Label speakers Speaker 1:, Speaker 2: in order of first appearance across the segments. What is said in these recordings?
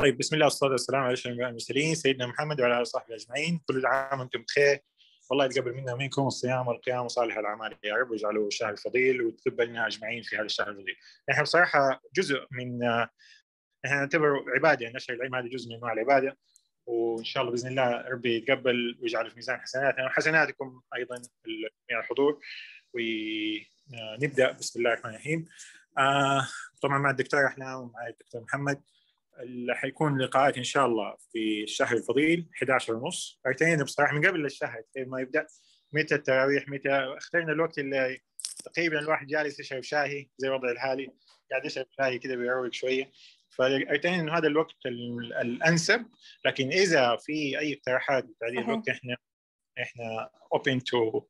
Speaker 1: طيب بسم الله والصلاه والسلام على اشرف المرسلين سيدنا محمد وعلى اله وصحبه اجمعين كل عام وانتم بخير والله يتقبل منا ومنكم الصيام والقيام وصالح الاعمال يا رب واجعله شهر فضيل وتقبلنا اجمعين في هذا الشهر الفضيل. نحن بصراحه جزء من نحن نعتبره عباده ان يعني نشر العلم هذا جزء من انواع العباده وان شاء الله باذن الله ربي يتقبل ويجعله في ميزان حسناتنا وحسناتكم ايضا جميع الحضور ونبدا بسم الله الرحمن الرحيم. آه، طبعا مع الدكتور احنا ومع الدكتور محمد اللي حيكون لقاءات ان شاء الله في الشهر الفضيل 11 ونص اعتنينا بصراحه من قبل الشهر إيه ما يبدا متى التراويح متى اخترنا الوقت اللي تقريبا الواحد جالس يشرب شاهي زي وضع الحالي قاعد يشرب شاهي كذا بيروق شويه فاعتنينا انه هذا الوقت الانسب لكن اذا في اي اقتراحات بتعديل الوقت احنا احنا اوبن تو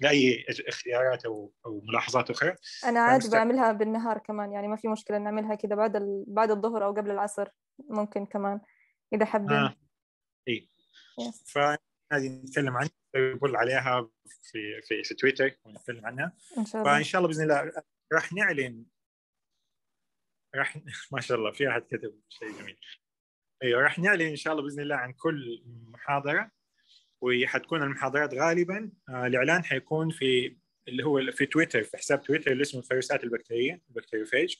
Speaker 1: لاي اختيارات او او ملاحظات اخرى
Speaker 2: انا عادي بعملها بالنهار كمان يعني ما في مشكله نعملها كذا بعد ال... بعد الظهر او قبل العصر ممكن كمان اذا حابين آه.
Speaker 1: اي ف فهذه نتكلم عنها نقول عليها في في في تويتر ونتكلم عنها ان شاء الله فان شاء الله باذن الله راح نعلن راح ما شاء الله في احد كتب شيء جميل ايوه راح نعلن ان شاء الله باذن الله عن كل محاضره وحتكون المحاضرات غالبا آه، الاعلان حيكون في اللي هو في تويتر في حساب تويتر اللي اسمه الفيروسات البكتيريه البكتيريوفيج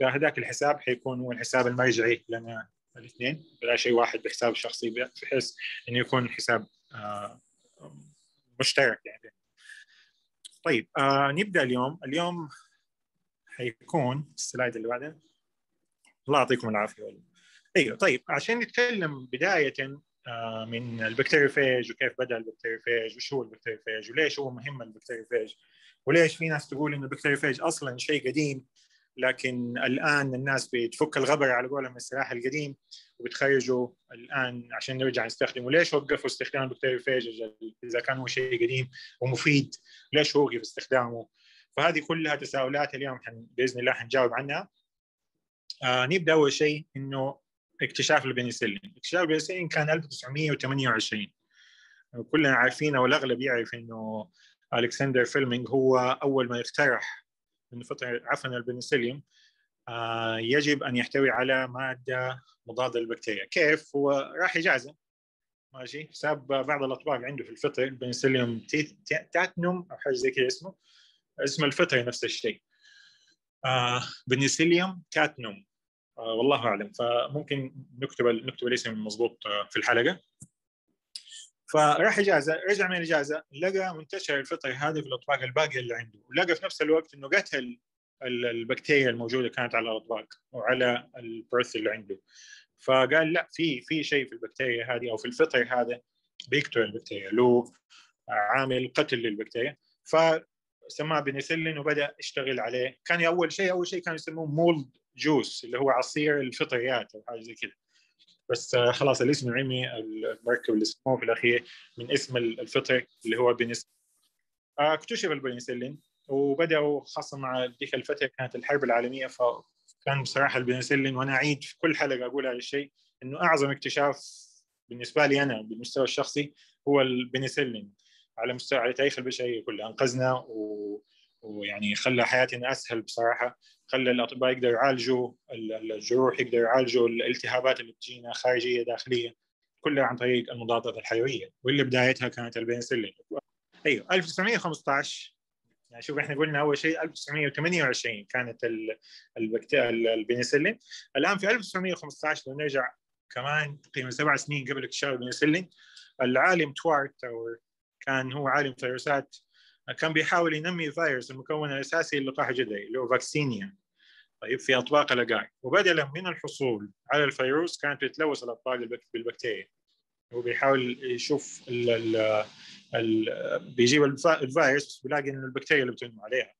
Speaker 1: فهذاك الحساب حيكون هو الحساب المرجعي لنا الاثنين بلا شيء واحد بحساب شخصي بحيث انه يكون حساب آه، مشترك يعني طيب آه، نبدا اليوم اليوم حيكون السلايد اللي بعده الله يعطيكم العافيه والله ايوه طيب عشان نتكلم بدايه آه، من البكتيريوفاج وكيف بدا البكتيريوفاج وش هو البكتيريوفاج وليش هو مهم البكتيريوفاج وليش في ناس تقول ان البكتيريوفاج اصلا شيء قديم لكن الان الناس بتفك الغبر على قولهم من السلاح القديم وبتخرجوا الان عشان نرجع نستخدمه ليش وقفوا استخدام البكتيريوفاج اذا كان هو شيء قديم ومفيد ليش وقف استخدامه فهذه كلها تساؤلات اليوم باذن الله حنجاوب عنها آه نبدا اول شيء انه اكتشاف البنسلين اكتشاف البنسلين كان 1928 كلنا عارفين او الاغلب يعرف انه الكسندر فيلمينج هو اول ما اقترح من فتره عفن البنسلين آه، يجب ان يحتوي على ماده مضاده للبكتيريا كيف هو راح يجازم ماشي ساب بعض الاطباق عنده في الفطر البنسليوم تاتنوم او حاجه زي كذا اسمه اسم الفطر نفس الشيء آه بنسليوم تاتنوم آه، والله اعلم فممكن نكتب نكتب الاسم المضبوط آه، في الحلقه فراح اجازه رجع من الاجازه لقى منتشر الفطر هذه في الاطباق الباقيه اللي عنده ولقى في نفس الوقت انه قتل البكتيريا الموجوده كانت على الاطباق وعلى البرث اللي عنده فقال لا في في شيء في البكتيريا هذه او في الفطر هذا بيقتل البكتيريا له عامل قتل للبكتيريا فسماه بنسلين وبدا يشتغل عليه كان اول شيء اول شيء كانوا يسموه مولد جوس اللي هو عصير الفطريات او حاجه زي كده بس آه، خلاص الاسم العلمي المركب اللي سموه في الاخير من اسم الفطر اللي هو بنسلين اكتشف آه، البنسلين وبداوا خاصه مع ذيك الفتره كانت الحرب العالميه فكان بصراحه البنسلين وانا اعيد في كل حلقه اقول هذا الشيء انه اعظم اكتشاف بالنسبه لي انا بالمستوى الشخصي هو البنسلين على مستوى على تاريخ البشريه كلها انقذنا و... ويعني خلى حياتنا اسهل بصراحه خلى الاطباء يقدروا يعالجوا الجروح يقدروا يعالجوا الالتهابات اللي بتجينا خارجيه داخليه كلها عن طريق المضادات الحيويه واللي بدايتها كانت البنسلين ايوه 1915 يعني شوف احنا قلنا اول شيء 1928 كانت البنسلين الان في 1915 لو نرجع كمان تقريبا سبع سنين قبل اكتشاف البنسلين العالم توارت كان هو عالم فيروسات كان بيحاول ينمي فيروس المكون الاساسي للقاح الجذعي اللي هو فاكسينيا طيب في اطباق الاقاع وبدلا من الحصول على الفيروس كانت بتلوث الاطباق بالبكتيريا هو بيحاول يشوف ال ال بيجيب الفيروس بيلاقي انه البكتيريا اللي بتنمو عليها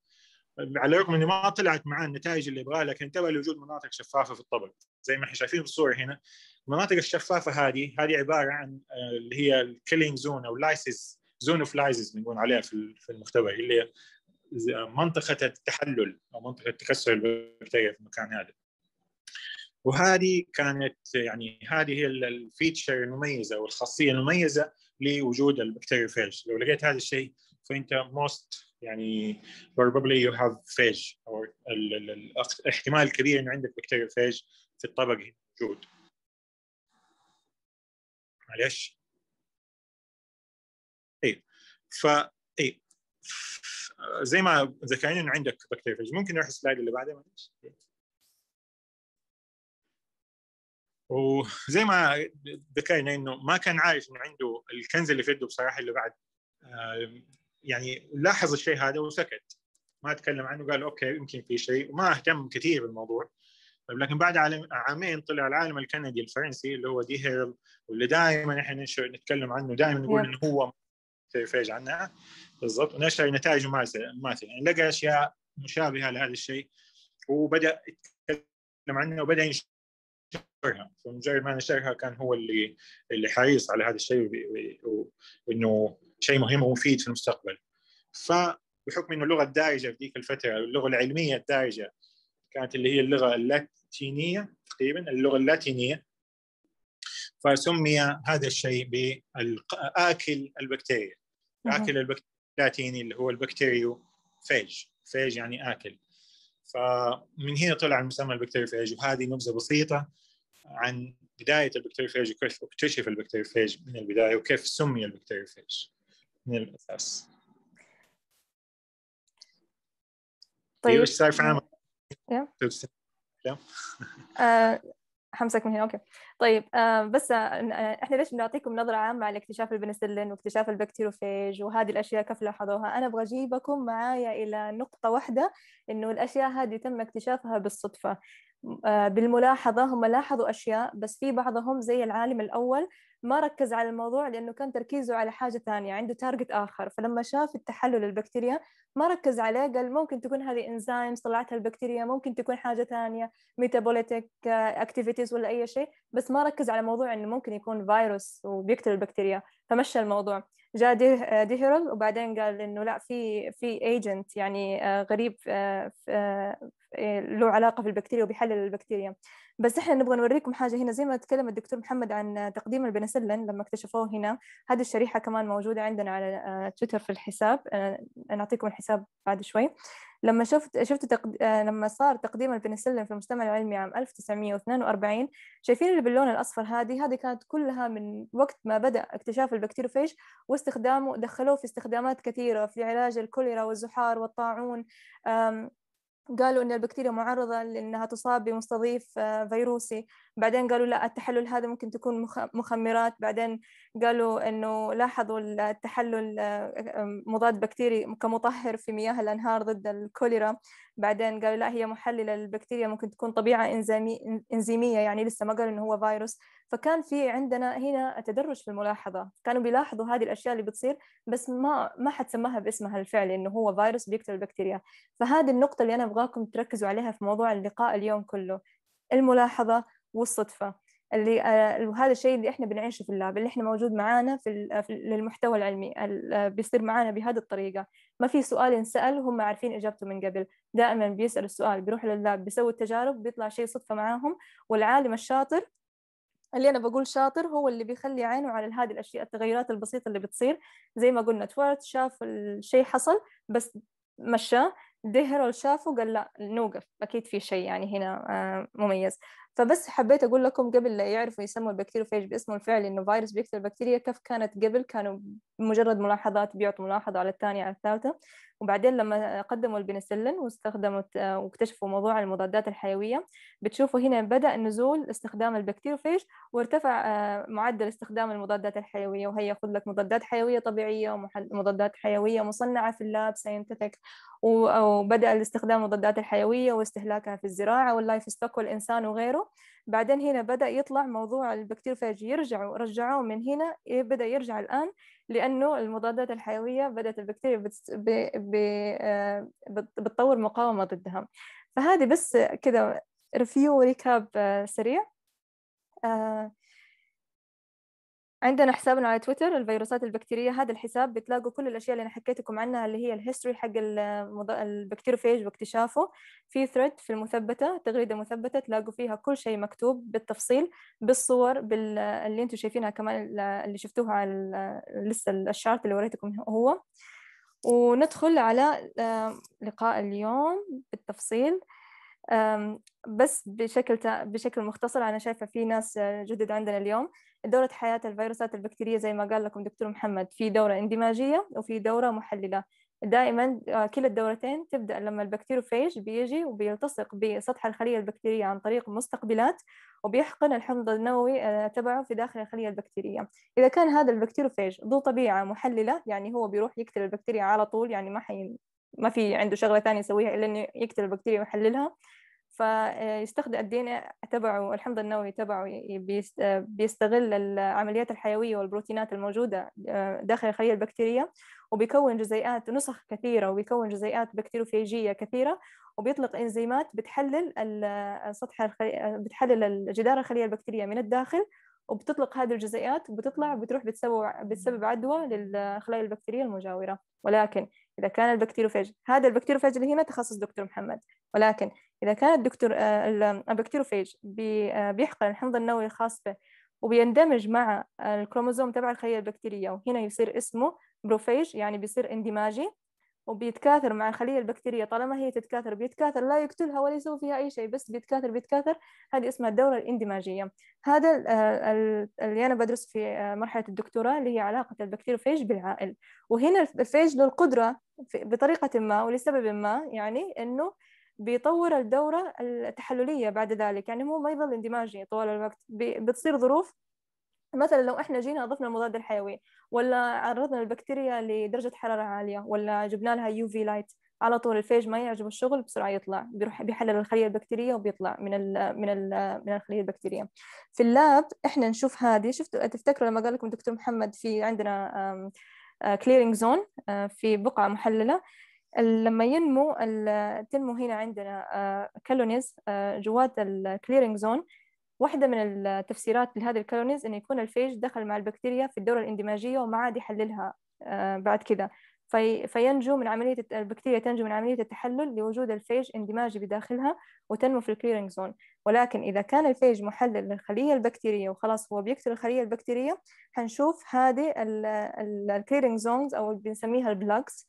Speaker 1: على الرغم انه ما طلعت معاه النتائج اللي يبغاها لكن انتبه لوجود مناطق شفافه في الطبق زي ما احنا شايفين في الصوره هنا المناطق الشفافه هذه هذه عباره عن آه، اللي هي الكيلينج زون او لايسيس زون اوف لايزز بنقول عليها في في المحتوى اللي منطقه التحلل او منطقه تكسر البكتيريا في المكان هذا وهذه كانت يعني هذه هي الفيتشر المميزه والخاصيه المميزه لوجود البكتيريا فيج لو لقيت هذا الشيء فانت موست يعني probably you have فيج او الاحتمال الكبير انه عندك بكتيريا فيج في الطبق موجود معلش ف اي زي ما ذكرنا انه عندك بكتيريا ممكن نروح السلايد اللي بعده معلش وزي ما ذكرنا انه ما كان عارف انه عنده الكنز اللي في يده بصراحه اللي بعد يعني لاحظ الشيء هذا وسكت ما تكلم عنه قال اوكي يمكن في شيء وما اهتم كثير بالموضوع طيب لكن بعد عامين طلع العالم الكندي الفرنسي اللي هو دي هيرل واللي دائما احنا نتكلم عنه دائما نقول انه هو تفرج عنها بالضبط ونشر نتائج مماثله يعني لقى اشياء مشابهه لهذا الشيء وبدا يتكلم عنها وبدا ينشرها فمجرد ما نشرها كان هو اللي اللي حريص على هذا الشيء وانه شيء مهم ومفيد في المستقبل فبحكم انه اللغه الدارجه في ذيك الفتره اللغه العلميه الدارجه كانت اللي هي اللغه اللاتينيه تقريبا اللغه اللاتينيه فسمي هذا الشيء بآكل البكتيريا آكل البكتيريا اللاتيني اللي هو البكتيريو فيج فيج يعني آكل فمن هنا طلع المسمى البكتيريوفيج وهذه نبذه بسيطه عن بدايه البكتيريوفيج وكيف اكتشف البكتيريوفيج من البدايه وكيف سمي البكتيريوفيج من الاساس.
Speaker 2: طيب ايش صار في عام؟ حمسك من هنا اوكي طيب آه، بس آه، آه، احنا ليش بنعطيكم نظره عامه على اكتشاف البنسلين واكتشاف البكتيروفيج وهذه الاشياء كيف لاحظوها انا ابغى اجيبكم معايا الى نقطه واحده انه الاشياء هذه تم اكتشافها بالصدفه آه، بالملاحظة هم لاحظوا أشياء بس في بعضهم زي العالم الأول ما ركز على الموضوع لأنه كان تركيزه على حاجة ثانية عنده تارجت آخر فلما شاف التحلل البكتيريا ما ركز عليه قال ممكن تكون هذه إنزيم طلعتها البكتيريا ممكن تكون حاجة ثانية ميتابوليتيك أكتيفيتيز آه، ولا أي شيء بس ما ركز على موضوع إنه ممكن يكون فيروس وبيقتل البكتيريا فمشى الموضوع جاء ديهرل آه، وبعدين قال انه لا في في ايجنت يعني آه، غريب آه، إيه، له علاقه في البكتيريا وبيحلل البكتيريا بس احنا نبغى نوريكم حاجه هنا زي ما تكلم الدكتور محمد عن تقديم البنسلين لما اكتشفوه هنا هذه الشريحه كمان موجوده عندنا على تويتر في الحساب نعطيكم الحساب بعد شوي لما شفت شفت تقد... آه، لما صار تقديم البنسلين في المجتمع العلمي عام 1942 شايفين اللي باللون الأصفر هذه هذه كانت كلها من وقت ما بدأ اكتشاف البكتيروفيج واستخدامه دخلوه في استخدامات كثيرة في علاج الكوليرا والزحار والطاعون قالوا ان البكتيريا معرضه لانها تصاب بمستضيف آه، فيروسي بعدين قالوا لا التحلل هذا ممكن تكون مخمرات بعدين قالوا انه لاحظوا التحلل آه، آه، مضاد بكتيري كمطهر في مياه الانهار ضد الكوليرا بعدين قالوا لا هي محللة للبكتيريا ممكن تكون طبيعة إنزيمي إنزيمية يعني لسه ما قالوا إنه هو فيروس فكان في عندنا هنا تدرج في الملاحظة كانوا بيلاحظوا هذه الأشياء اللي بتصير بس ما ما حد سماها باسمها الفعلي إنه هو فيروس بيقتل البكتيريا فهذه النقطة اللي أنا أبغاكم تركزوا عليها في موضوع اللقاء اليوم كله الملاحظة والصدفة اللي آه، وهذا الشيء اللي احنا بنعيشه في اللاب اللي احنا موجود معانا في آه، للمحتوى العلمي آه، بيصير معانا بهذه الطريقه ما في سؤال ينسال وهم عارفين اجابته من قبل دائما بيسال السؤال بيروح لللاب بيسوي التجارب بيطلع شيء صدفه معاهم والعالم الشاطر اللي انا بقول شاطر هو اللي بيخلي عينه على هذه الاشياء التغيرات البسيطه اللي بتصير زي ما قلنا تورت شاف الشيء حصل بس مشاه دهرل شافه قال لا نوقف اكيد في شيء يعني هنا مميز فبس حبيت أقول لكم قبل لا يعرفوا يسموا البكتيريوفاج باسمه الفعلي إنه فيروس بيقتل البكتيريا كيف كانت قبل كانوا مجرد ملاحظات بيعطوا ملاحظة على الثانية على الثالثة وبعدين لما قدموا البنسلين واستخدموا واكتشفوا موضوع المضادات الحيوية بتشوفوا هنا بدأ نزول استخدام البكتيروفاج وارتفع آه، معدل استخدام المضادات الحيوية وهي ياخذ لك مضادات حيوية طبيعية ومضادات حيوية مصنعة في اللاب ساينتفك وبدأ الاستخدام المضادات الحيوية واستهلاكها في الزراعة واللايف ستوك والإنسان وغيره بعدين هنا بدأ يطلع موضوع البكتيروفاج يرجعوا رجعوه من هنا إيه، بدأ يرجع الآن لأنه المضادات الحيوية بدأت البكتيريا آه، بتطور مقاومة ضدها فهذه بس كذا ريفيو ريكاب سريع آه، عندنا حسابنا على تويتر الفيروسات البكتيرية هذا الحساب بتلاقوا كل الأشياء اللي أنا حكيتكم عنها اللي هي الهيستوري حق البكتيروفيج واكتشافه في ثريد في المثبتة تغريدة مثبتة تلاقوا فيها كل شيء مكتوب بالتفصيل بالصور بال... اللي أنتم شايفينها كمان اللي شفتوها على لسه الشارت اللي وريتكم هو وندخل على لقاء اليوم بالتفصيل بس بشكل بشكل مختصر أنا شايفة في ناس جدد عندنا اليوم دورة حياة الفيروسات البكتيرية زي ما قال لكم دكتور محمد في دورة اندماجية وفي دورة محللة دائما آه، كلا الدورتين تبدأ لما البكتيروفيج بيجي وبيلتصق بسطح الخلية البكتيرية عن طريق مستقبلات وبيحقن الحمض النووي آه، تبعه في داخل الخلية البكتيرية إذا كان هذا البكتيروفيج ذو طبيعة محللة يعني هو بيروح يقتل البكتيريا على طول يعني ما حي ما في عنده شغله ثانيه يسويها الا انه يقتل البكتيريا ويحللها فيستخدم قد ايه تبعه الحمض النووي تبعه بيستغل العمليات الحيويه والبروتينات الموجوده آه، داخل الخلية البكتيرية وبيكون جزيئات نسخ كثيره وبيكون جزيئات بكتيروفيجيه كثيره وبيطلق انزيمات بتحلل السطح الخلي... بتحلل الجدار الخليه البكتيريه من الداخل وبتطلق هذه الجزيئات وبتطلع بتروح بتسبب بتسبب عدوى للخلايا البكتيريه المجاوره ولكن اذا كان البكتيروفاج هذا البكتيروفاج اللي هنا تخصص دكتور محمد ولكن إذا كان الدكتور آه، آه، البكتيروفيج آه، بيحقن الحمض النووي الخاص به وبيندمج مع الكروموزوم تبع الخلية البكتيرية وهنا يصير اسمه بروفيج يعني بيصير اندماجي وبيتكاثر مع الخلية البكتيرية طالما هي تتكاثر بيتكاثر لا يقتلها ولا يسوي فيها أي شيء بس بيتكاثر بيتكاثر هذه اسمها الدورة الاندماجية هذا اللي أنا بدرس في مرحلة الدكتوراه اللي هي علاقة البكتيروفيج بالعائل وهنا الفيج له القدرة بطريقة ما ولسبب ما يعني إنه بيطور الدورة التحللية بعد ذلك يعني هو ما يظل اندماجي يعني طوال الوقت بتصير ظروف مثلا لو احنا جينا اضفنا المضاد الحيوي ولا عرضنا البكتيريا لدرجة حرارة عالية ولا جبنا لها يو في لايت على طول الفيج ما يعجب الشغل بسرعة يطلع بيروح بيحلل الخلية البكتيرية وبيطلع من الـ من الـ من الخلية البكتيرية في اللاب احنا نشوف هذه شفتوا تفتكروا لما قال لكم دكتور محمد في عندنا كليرنج زون آه، آه، في بقعة محللة لما ينمو تنمو هنا عندنا كالونيز آه، آه، جوات الكليرنج زون واحدة من التفسيرات لهذه الكالونيز إنه يكون الفيج دخل مع البكتيريا في الدورة الاندماجية وما عاد يحللها آه، بعد كذا في فينجو من عملية البكتيريا تنجو من عملية التحلل لوجود الفيج اندماجي بداخلها وتنمو في الكليرنج زون ولكن إذا كان الفيج محلل للخلية البكتيرية وخلاص هو بيقتل الخلية البكتيرية حنشوف هذه الكليرنج زونز أو بنسميها البلاكس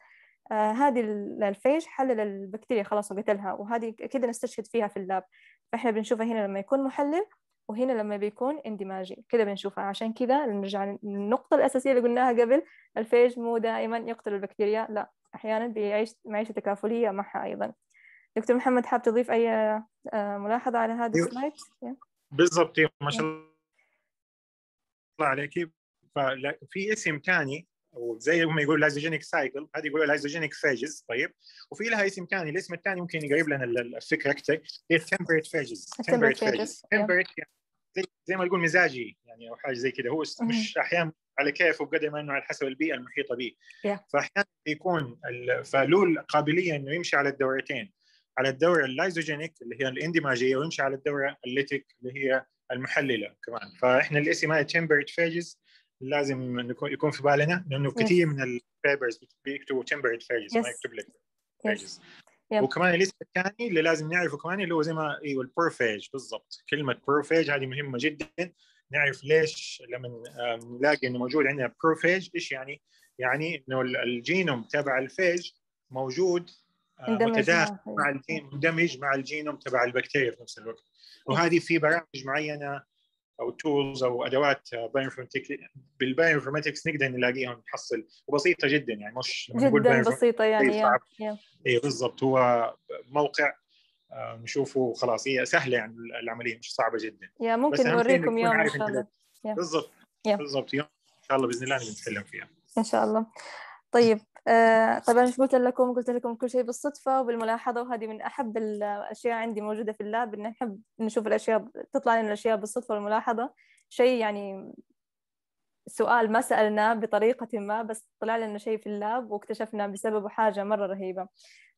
Speaker 2: آه، هذه الفيج حلل البكتيريا خلاص وقتلها وهذه كده نستشهد فيها في اللاب فإحنا بنشوفها هنا لما يكون محلل وهنا لما بيكون اندماجي كده بنشوفها عشان كده نرجع للنقطة الأساسية اللي قلناها قبل الفيج مو دائما يقتل البكتيريا لا أحيانا بيعيش معيشة تكافلية معها أيضا دكتور محمد حاب تضيف أي آه، ملاحظة على هذا السلايد؟
Speaker 1: بالضبط ما إيه. شاء الله عليك في اسم ثاني او زي هم يقولوا لايزوجينيك سايكل هذه يقولوا لايزوجينيك فاجز طيب وفي لها اسم ثاني الاسم الثاني ممكن يقرب لنا الفكره اكثر هي تمبريت فاجز تمبريت فاجز تمبريت زي ما نقول مزاجي يعني او حاجه زي كده هو مش احيانا على كيفه بقدر ما انه على حسب البيئه المحيطه به فاحيانا يكون فله القابليه انه يمشي على الدورتين على الدوره اللايزوجينيك اللي هي الاندماجيه ويمشي على الدوره الليتيك اللي هي المحلله كمان فاحنا الاسم هذا تمبرت فاجز لازم يكون في بالنا لانه كثير من البيبرز بيكتبوا تمبرد فيجز ما يكتب لك فيجز وكمان الاسم الثاني اللي لازم نعرفه كمان اللي هو زي ما ايوه البروفيج بالضبط كلمه بروفيج هذه مهمه جدا نعرف ليش لما نلاقي انه موجود عندنا بروفيج ايش يعني؟ يعني انه الجينوم تبع الفيج موجود
Speaker 2: آه، متداخل مع
Speaker 1: الجين مندمج مع الجينوم تبع البكتيريا في نفس الوقت وهذه في برامج معينه او تولز او ادوات بالبايو انفورماتكس نقدر نلاقيها ونحصل وبسيطه جدا يعني مش جدا بسيطه
Speaker 2: يعني اي
Speaker 1: إيه، بالضبط هو موقع آه، نشوفه خلاص هي سهله يعني العمليه مش صعبه جدا
Speaker 2: يا ممكن نوريكم يوم ان شاء الله بالضبط
Speaker 1: بالضبط يوم ان شاء الله باذن الله نتكلم فيها
Speaker 2: ان شاء الله طيب آه، طبعا مش قلت لكم قلت لكم كل شيء بالصدفة وبالملاحظة وهذه من أحب الأشياء عندي موجودة في اللاب إن نحب نشوف الأشياء تطلع لنا الأشياء بالصدفة والملاحظة شيء يعني سؤال ما سألناه بطريقة ما بس طلع لنا شيء في اللاب واكتشفنا بسببه حاجة مرة رهيبة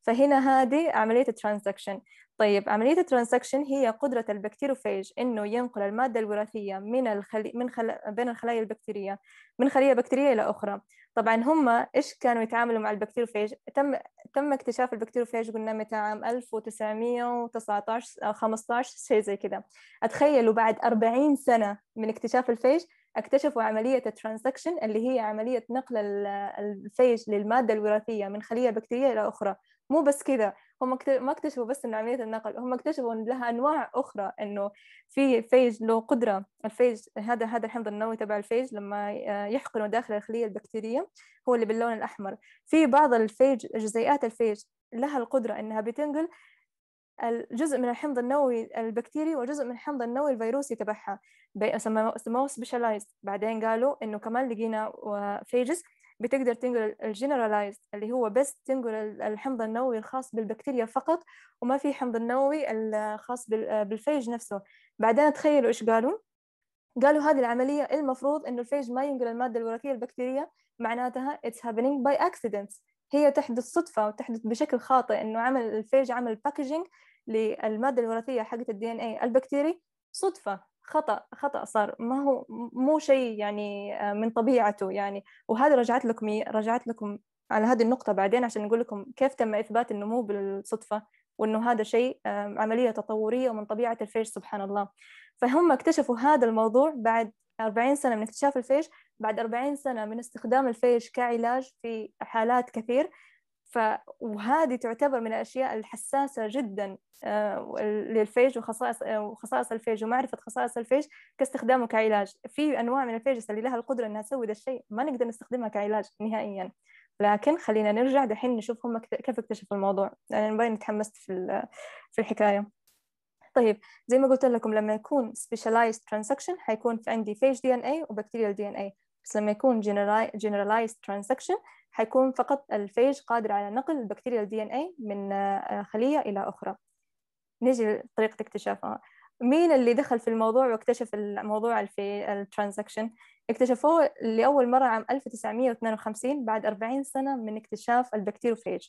Speaker 2: فهنا هذه عملية الترانزكشن طيب عملية الترانزكشن هي قدرة البكتيروفيج إنه ينقل المادة الوراثية من الخلي... من خل... بين الخلايا البكتيرية من خلية بكتيرية إلى أخرى طبعا هم ايش كانوا يتعاملوا مع البكتيروفاج تم تم اكتشاف البكتيروفاج قلنا متى عام 1919 او 15 شيء زي كذا اتخيلوا بعد 40 سنه من اكتشاف الفيج اكتشفوا عملية الترانزكشن اللي هي عملية نقل الفيج للمادة الوراثية من خلية بكتيرية إلى أخرى مو بس كذا هم ما اكتشفوا بس انه عمليه النقل هم اكتشفوا ان لها انواع اخرى انه في فيج له قدره الفيج هذا هذا الحمض النووي تبع الفيج لما يحقنه داخل الخليه البكتيريه هو اللي باللون الاحمر في بعض الفيج جزيئات الفيج لها القدره انها بتنقل الجزء من الحمض النووي البكتيري وجزء من الحمض النووي الفيروسي تبعها سموه سبيشاليز بعدين قالوا انه كمان لقينا فيجز بتقدر تنقل الجنراليز اللي هو بس تنقل الحمض النووي الخاص بالبكتيريا فقط وما في حمض النووي الخاص بالفيج نفسه بعدين تخيلوا ايش قالوا قالوا هذه العملية المفروض إنه الفيج ما ينقل المادة الوراثية البكتيرية معناتها it's happening by accident هي تحدث صدفة وتحدث بشكل خاطئ إنه عمل الفيج عمل باكجينج للمادة الوراثية حقت الدي ان اي البكتيري صدفة خطا خطا صار ما هو مو شيء يعني آه، من طبيعته يعني وهذا رجعت لكم رجعت لكم على هذه النقطة بعدين عشان نقول لكم كيف تم إثبات النمو بالصدفة وإنه هذا شيء عملية تطورية ومن طبيعة الفيش سبحان الله فهم اكتشفوا هذا الموضوع بعد 40 سنة من اكتشاف الفيش بعد 40 سنة من استخدام الفيش كعلاج في حالات كثير ف وهذه تعتبر من الاشياء الحساسه جدا آه، للفيج وخصائص آه، وخصائص الفيج ومعرفه خصائص الفيج كاستخدامه كعلاج في انواع من الفيجس اللي لها القدره انها تسوي ذا الشيء ما نقدر نستخدمها كعلاج نهائيا لكن خلينا نرجع دحين نشوف هم كيف اكتشفوا الموضوع لان يعني باين تحمست في في الحكايه طيب زي ما قلت لكم لما يكون specialized transaction حيكون في عندي phage DNA إيه وبكتيريال DNA إيه. بس لما يكون generalized transaction حيكون فقط الفيج قادر على نقل البكتيريا الدي ان اي من آه، خليه الى اخرى نجي لطريقه اكتشافها مين اللي دخل في الموضوع واكتشف الموضوع في الترانزكشن اكتشفوه لأول مرة عام 1952 بعد 40 سنة من اكتشاف البكتيروفيج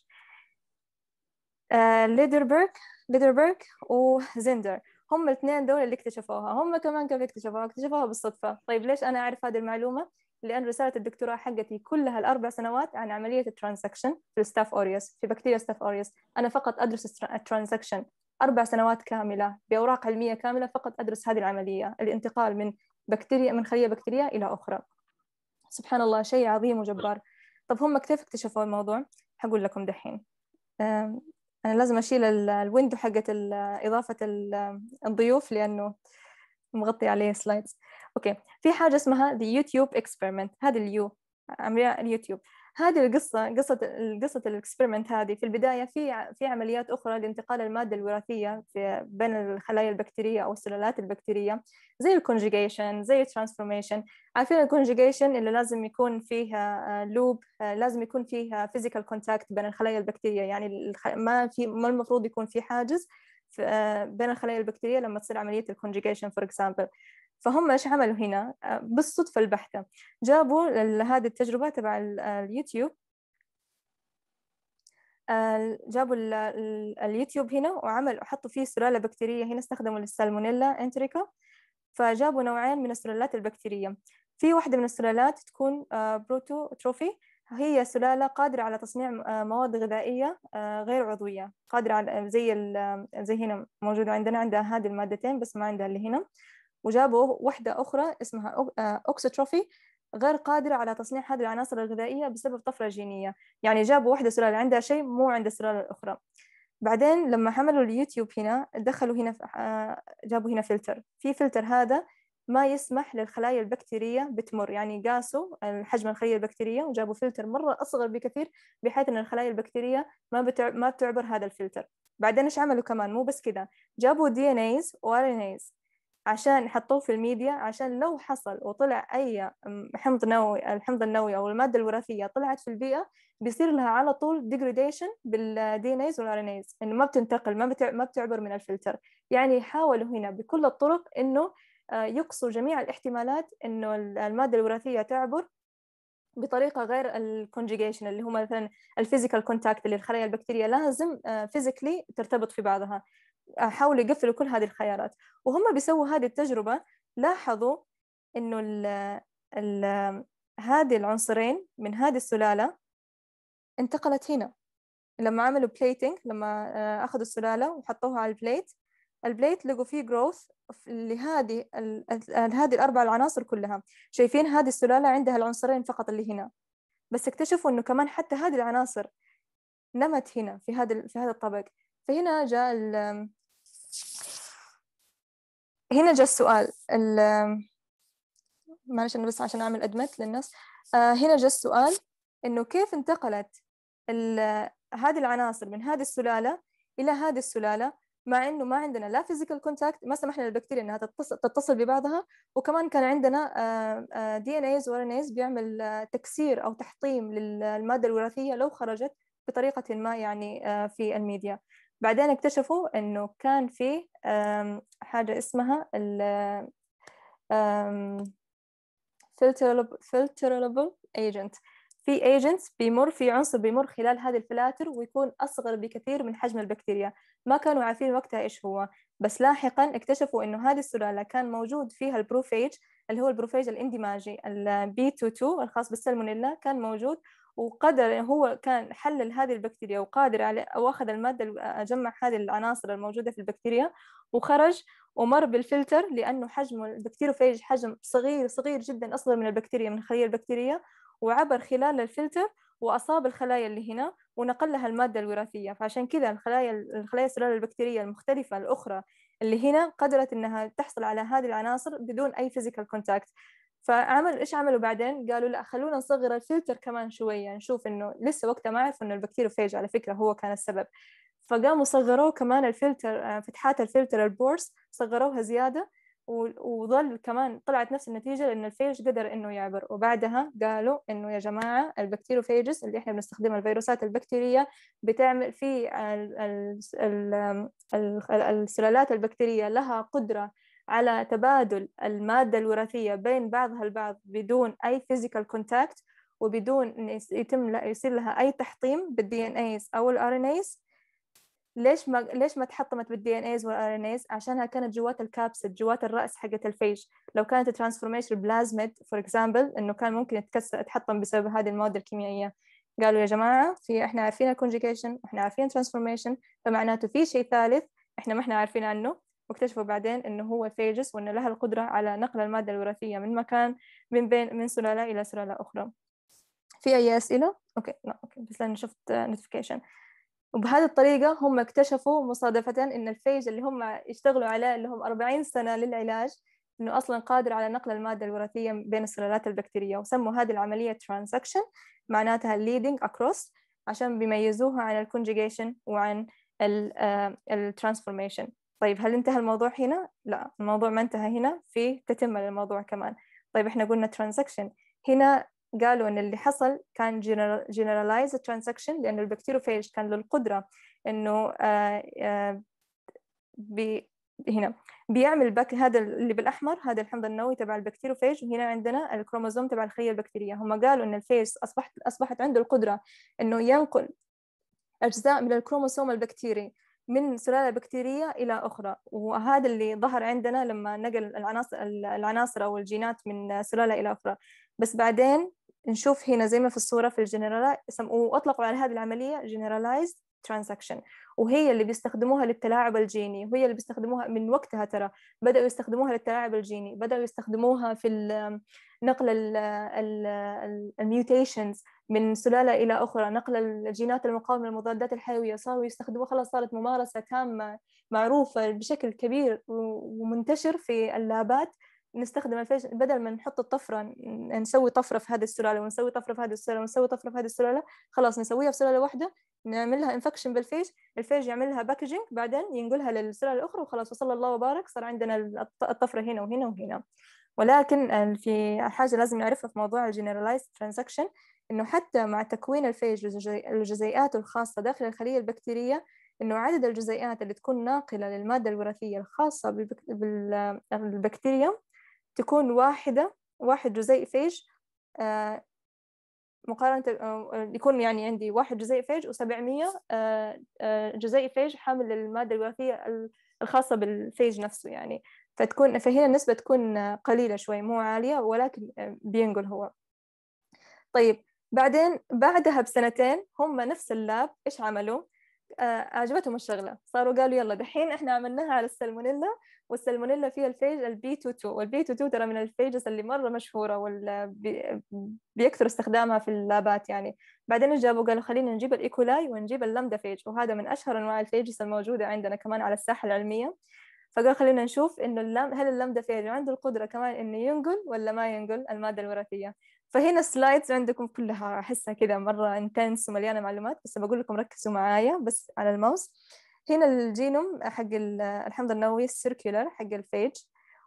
Speaker 2: آه ليدربرغ ليدربرغ وزندر هم الاثنين دول اللي اكتشفوها هم كمان كيف اكتشفوها اكتشفوها بالصدفة طيب ليش أنا أعرف هذه المعلومة لان رساله الدكتوراه حقتي كلها الاربع سنوات عن عمليه الترانزكشن في الستاف اوريوس في بكتيريا ستاف اوريوس انا فقط ادرس الترانزكشن اربع سنوات كامله باوراق علميه كامله فقط ادرس هذه العمليه الانتقال من بكتيريا من خليه بكتيريا الى اخرى سبحان الله شيء عظيم وجبار طب هم كيف اكتشفوا الموضوع حقول لكم دحين انا لازم اشيل الويندو حقت اضافه الضيوف لانه مغطي عليه سلايدز اوكي في حاجه اسمها ذا يوتيوب اكسبيرمنت هذه اليو عملية اليوتيوب هذه القصة قصة قصة الاكسبيرمنت هذه في البداية في في عمليات أخرى لانتقال المادة الوراثية في بين الخلايا البكتيرية أو السلالات البكتيرية زي الكونجيجيشن زي الترانسفورميشن عارفين الكونجيجيشن اللي لازم يكون فيها لوب آه، آه، لازم يكون فيها فيزيكال كونتاكت بين الخلايا البكتيرية يعني ما في ما المفروض يكون في حاجز آه، بين الخلايا البكتيرية لما تصير عملية الكونجيجيشن فور اكزامبل فهم ايش عملوا هنا آه، بالصدفه البحته جابوا هذه التجربه تبع آه، اليوتيوب آه، جابوا اليوتيوب هنا وعملوا وحطوا فيه سلالة بكتيرية هنا استخدموا السالمونيلا انتريكا فجابوا نوعين من السلالات البكتيرية في واحدة من السلالات تكون بروتو تروفي هي سلالة قادرة على تصنيع مواد غذائية غير عضوية قادرة على زي زي هنا موجودة عندنا عندها هذه المادتين بس ما عندها اللي هنا وجابوا وحدة أخرى اسمها آه، أوكسيتروفي غير قادرة على تصنيع هذه العناصر الغذائية بسبب طفرة جينية يعني جابوا وحدة سلالة عندها شيء مو عند السلالة الأخرى بعدين لما حملوا اليوتيوب هنا دخلوا هنا آه، جابوا هنا فلتر في فلتر هذا ما يسمح للخلايا البكتيرية بتمر يعني قاسوا حجم الخلية البكتيرية وجابوا فلتر مرة أصغر بكثير بحيث أن الخلايا البكتيرية ما ما بتعبر هذا الفلتر بعدين إيش عملوا كمان مو بس كذا جابوا دي ان ايز وار ان ايز عشان يحطوه في الميديا عشان لو حصل وطلع أي حمض نووي الحمض النووي أو المادة الوراثية طلعت في البيئة بيصير لها على طول ديجريديشن بالدي ان ايز والار ان ايز انه ما بتنتقل ما ما بتعبر من الفلتر يعني حاولوا هنا بكل الطرق انه آه، يقصوا جميع الاحتمالات انه الماده الوراثيه تعبر بطريقة غير الكونجيجيشن اللي هو مثلا الفيزيكال كونتاكت اللي الخلايا البكتيرية لازم فيزيكلي آه، ترتبط في بعضها حاولوا يقفلوا كل هذه الخيارات وهم بيسووا هذه التجربة لاحظوا إنه هذه العنصرين من هذه السلالة انتقلت هنا لما عملوا بليتنج لما آه، أخذوا السلالة وحطوها على البليت البليت لقوا فيه جروث لهذه هذه الأربع العناصر كلها شايفين هذه السلالة عندها العنصرين فقط اللي هنا بس اكتشفوا إنه كمان حتى هذه العناصر نمت هنا في هذا في هذا الطبق فهنا جاء هنا جاء السؤال معلش بس عشان أعمل أدمت للناس آه، هنا جاء السؤال إنه كيف انتقلت هذه العناصر من هذه السلالة إلى هذه السلالة مع إنه ما عندنا لا فيزيكال كونتاكت ما سمحنا للبكتيريا إنها تتصل ببعضها وكمان كان عندنا دي إن إيز وآر إن إيز بيعمل آه، تكسير أو تحطيم للمادة الوراثية لو خرجت بطريقة ما يعني آه، في الميديا بعدين اكتشفوا انه كان في حاجه اسمها ال filterable ايجنت في ايجنت بيمر في عنصر بيمر خلال هذه الفلاتر ويكون اصغر بكثير من حجم البكتيريا ما كانوا عارفين وقتها ايش هو بس لاحقا اكتشفوا انه هذه السلاله كان موجود فيها البروفيج اللي هو البروفيج الاندماجي البي 22 الخاص بالسلمونيلا كان موجود وقدر هو كان حلل هذه البكتيريا وقادر على أو أخذ المادة جمع هذه العناصر الموجودة في البكتيريا وخرج ومر بالفلتر لأنه حجم البكتيروفيج حجم صغير صغير جدا أصغر من البكتيريا من الخلية البكتيرية وعبر خلال الفلتر وأصاب الخلايا اللي هنا ونقل لها المادة الوراثية فعشان كذا الخلايا الخلايا السلالة البكتيرية المختلفة الأخرى اللي هنا قدرت إنها تحصل على هذه العناصر بدون أي فيزيكال كونتاكت فعملوا ايش عملوا بعدين؟ قالوا لا خلونا نصغر الفلتر كمان شويه نشوف انه لسه وقتها ما عرفوا انه البكتيروفيج على فكره هو كان السبب فقاموا صغروه كمان الفلتر آه، فتحات الفلتر البورس صغروها زياده وظل كمان طلعت نفس النتيجه لان الفيج قدر انه يعبر وبعدها قالوا انه يا جماعه البكتيروفيجز اللي احنا بنستخدمها الفيروسات البكتيريه بتعمل في السلالات البكتيريه لها قدره على تبادل المادة الوراثية بين بعضها البعض بدون أي physical contact وبدون أن يتم يصير لها أي تحطيم بالدي إن إيز أو الآر إن إيز ليش ما ليش ما تحطمت بالدي ان ايز والار ان ايز عشانها كانت جوات الكابسد جوات الراس حقت الفيج لو كانت ترانسفورميشن بلازميد فور اكزامبل انه كان ممكن تكسر تحطم بسبب هذه المواد الكيميائيه قالوا يا جماعه في احنا عارفين الكونجيكيشن احنا عارفين ترانسفورميشن فمعناته في شيء ثالث احنا ما احنا عارفين عنه واكتشفوا بعدين أنه هو فيجس وأنه لها القدرة على نقل المادة الوراثية من مكان من بين من سلالة إلى سلالة أخرى في أي أسئلة؟ أوكي لا أوكي بس لأني شفت نوتيفيكيشن وبهذه الطريقة هم اكتشفوا مصادفة أن الفيج اللي هم يشتغلوا عليه اللي هم 40 سنة للعلاج أنه أصلا قادر على نقل المادة الوراثية بين السلالات البكتيرية وسموا هذه العملية ترانزكشن معناتها leading across عشان بيميزوها عن الكونجيجيشن وعن الترانسفورميشن آه، طيب هل انتهى الموضوع هنا؟ لا الموضوع ما انتهى هنا في تتمة للموضوع كمان طيب احنا قلنا ترانزكشن هنا قالوا ان اللي حصل كان generalized ترانزكشن لان البكتيروفيج كان له القدره انه آه، آه، بي هنا بيعمل بك هذا اللي بالاحمر هذا الحمض النووي تبع البكتيروفيج وهنا عندنا الكروموزوم تبع الخليه البكتيريه هم قالوا ان الفيج اصبحت اصبحت عنده القدره انه ينقل اجزاء من الكروموسوم البكتيري من سلالة بكتيرية إلى أخرى وهذا اللي ظهر عندنا لما نقل العناصر, العناصر أو الجينات من سلالة إلى أخرى بس بعدين نشوف هنا زي ما في الصورة في الجنرال وأطلقوا على هذه العملية generalized ترانزاكشن وهي اللي بيستخدموها للتلاعب الجيني وهي اللي بيستخدموها من وقتها ترى بدأوا يستخدموها للتلاعب الجيني بدأوا يستخدموها في نقل الميوتيشنز من سلالة إلى أخرى نقل الجينات المقاومة للمضادات الحيوية صاروا يستخدموها خلاص صارت ممارسة تامة معروفة بشكل كبير ومنتشر في اللابات نستخدم الفيش بدل ما نحط الطفرة نسوي طفرة في هذه السلالة ونسوي طفرة في هذه السلالة ونسوي طفرة في هذه السلالة خلاص نسويها في سلالة واحدة نعمل لها انفكشن بالفيج الفيج يعمل لها باكجينج بعدين ينقلها للسلالة الأخرى وخلاص وصلى الله وبارك صار عندنا الطفرة هنا وهنا وهنا ولكن في حاجة لازم نعرفها في موضوع الجنراليزد ترانزكشن إنه حتى مع تكوين الفيج الجزيئات الخاصة داخل الخلية البكتيرية إنه عدد الجزيئات اللي تكون ناقلة للمادة الوراثية الخاصة بالبكتيريا تكون واحدة واحد جزيء فيج آه، مقارنة آه، آه، يكون يعني عندي واحد جزيء فيج و700 آه، جزيء فيج حامل للمادة الوراثية الخاصة بالفيج نفسه يعني فتكون فهنا النسبة تكون قليلة شوي مو عالية ولكن بينقل هو طيب بعدين بعدها بسنتين هم نفس اللاب إيش عملوا آه، عجبتهم الشغله صاروا قالوا يلا دحين احنا عملناها على السلمونيلا والسلمونيلا فيها الفيج البي 22 والبي 22 ترى من الفيجز اللي مره مشهوره وبيكثر استخدامها في اللابات يعني بعدين جابوا قالوا خلينا نجيب الايكولاي e ونجيب اللمدا فيج وهذا من اشهر انواع الفيجز الموجوده عندنا كمان على الساحه العلميه فقال خلينا نشوف انه هل اللمدا فيج عنده القدره كمان انه ينقل ولا ما ينقل الماده الوراثيه فهنا السلايدز عندكم كلها أحسها كذا مرة انتنس ومليانة معلومات بس بقول لكم ركزوا معايا بس على الماوس هنا الجينوم حق الحمض النووي السيركيولر حق الفيج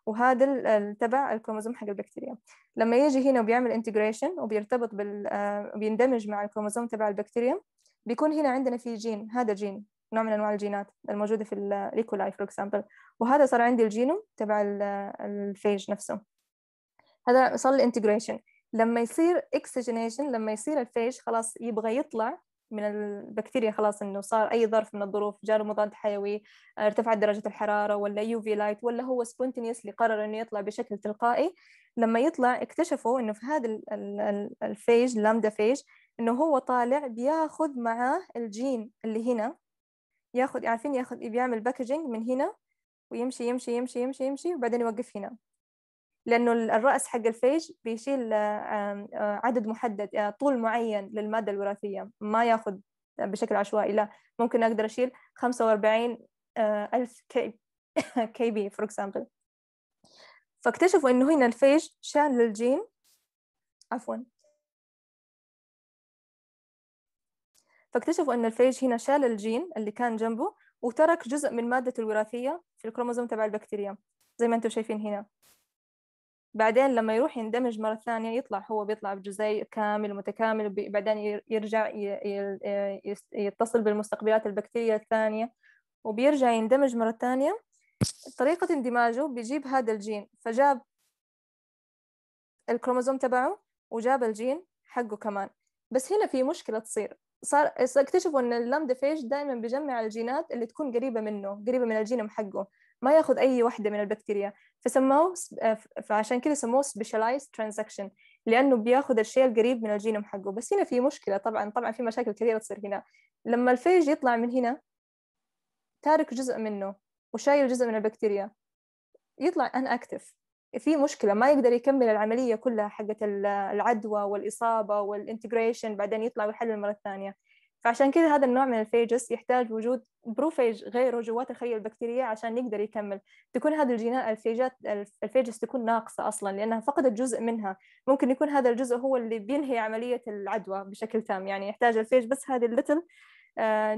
Speaker 2: وهذا تبع الكروموزوم حق البكتيريا لما يجي هنا وبيعمل انتجريشن وبيرتبط بال آه، بيندمج مع الكروموزوم تبع البكتيريا بيكون هنا عندنا في جين هذا جين نوع من انواع الجينات الموجوده في الليكولاي فور اكزامبل وهذا صار عندي الجينوم تبع آه، الفيج نفسه هذا صار الانتجريشن لما يصير اكسجينيشن لما يصير الفيش خلاص يبغى يطلع من البكتيريا خلاص انه صار اي ظرف من الظروف جاء مضاد حيوي ارتفعت درجه الحراره ولا يو في لايت ولا هو سبونتينيسلي قرر انه يطلع بشكل تلقائي لما يطلع اكتشفوا انه في هذا الفيج اللامدا فيج انه هو طالع بياخذ معاه الجين اللي هنا ياخذ عارفين ياخذ بيعمل باكجينج من هنا ويمشي يمشي يمشي يمشي يمشي وبعدين يوقف هنا لأنه الرأس حق الفيج بيشيل آه، آه، آه، عدد محدد طول معين للمادة الوراثية ما ياخذ بشكل عشوائي لا ممكن أقدر أشيل 45 ألف كي, كي بي فور اكزامبل فاكتشفوا إنه هنا الفيج شال الجين عفوا فاكتشفوا أن الفيج هنا شال الجين اللي كان جنبه وترك جزء من مادة الوراثية في الكروموزوم تبع البكتيريا زي ما انتم شايفين هنا بعدين لما يروح يندمج مرة ثانية يطلع هو بيطلع بجزيء كامل متكامل بعدين يرجع آه، يتصل بالمستقبلات البكتيرية الثانية وبيرجع يندمج مرة ثانية طريقة اندماجه بيجيب هذا الجين فجاب الكروموزوم تبعه وجاب الجين حقه كمان بس هنا في مشكلة تصير صار اكتشفوا ان اللامدا فيج دائما بيجمع الجينات اللي تكون قريبة منه قريبة من الجينم حقه ما ياخذ اي وحده من البكتيريا فسموه آه، فعشان كذا سموه سبيشالايزد ترانزكشن لانه بياخذ الشيء القريب من الجينوم حقه بس هنا في مشكله طبعا طبعا في مشاكل كثيره تصير هنا لما الفيج يطلع من هنا تارك جزء منه وشايل جزء من البكتيريا يطلع ان اكتف في مشكلة ما يقدر يكمل العملية كلها حقت العدوى والإصابة والانتجريشن بعدين يطلع ويحلل مرة ثانية فعشان كذا هذا النوع من الفيجس يحتاج وجود بروفيج غيره جوات الخلية البكتيرية عشان يقدر يكمل تكون هذه الجينات الفيجات الفيجس تكون ناقصة أصلا لأنها فقدت جزء منها ممكن يكون هذا الجزء هو اللي بينهي عملية العدوى بشكل تام يعني يحتاج الفيج بس هذه الليتل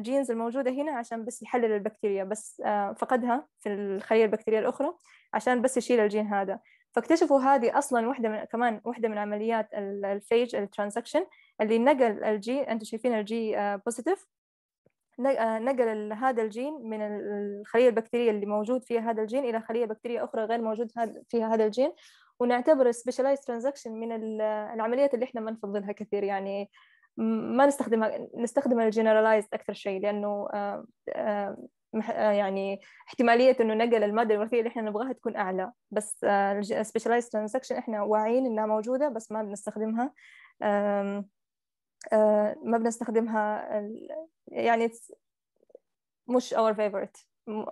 Speaker 2: جينز آه، الموجودة هنا عشان بس يحلل البكتيريا بس آه، فقدها في الخلية البكتيرية الأخرى عشان بس يشيل الجين هذا فاكتشفوا هذه اصلا واحده من كمان واحده من عمليات الفيج الترانزكشن اللي نقل الجي انتم شايفين الجي بوزيتيف آه، آه، نقل هذا الجين من الخليه البكتيريه اللي موجود فيها هذا الجين الى خليه بكتيريه اخرى غير موجود فيها هذا الجين ونعتبر سبيشاليز ترانزكشن من العمليات اللي احنا ما نفضلها كثير يعني ما نستخدمها نستخدم الجنراليز اكثر شيء لانه آه، آه، يعني احتماليه انه نقل الماده الوراثيه اللي احنا نبغاها تكون اعلى بس آه، السبيشلايزد ترانزكشن احنا واعيين انها موجوده بس ما بنستخدمها آه، ما بنستخدمها يعني مش اور فيفورت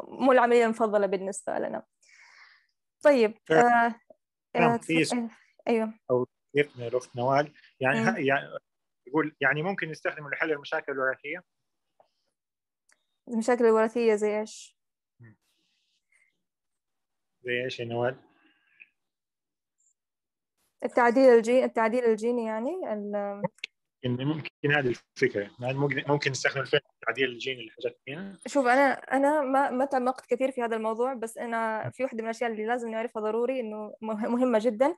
Speaker 2: مو العمليه المفضله بالنسبه لنا طيب إيه، ايوه
Speaker 1: او الاخت نوال يعني إيه. يعني يقول يعني ممكن نستخدم لحل المشاكل الوراثيه
Speaker 2: المشاكل الوراثية زي إيش؟
Speaker 1: زي إيش يا يعني نوال؟
Speaker 2: التعديل الجيني التعديل الجيني يعني ال...
Speaker 1: ممكن ممكن هذه الفكره يعني ممكن ممكن نستخدم التعديل الجيني لحاجات ثانيه
Speaker 2: شوف انا انا ما ما تعمقت كثير في هذا الموضوع بس انا في واحده من الاشياء اللي لازم نعرفها ضروري انه مهمه جدا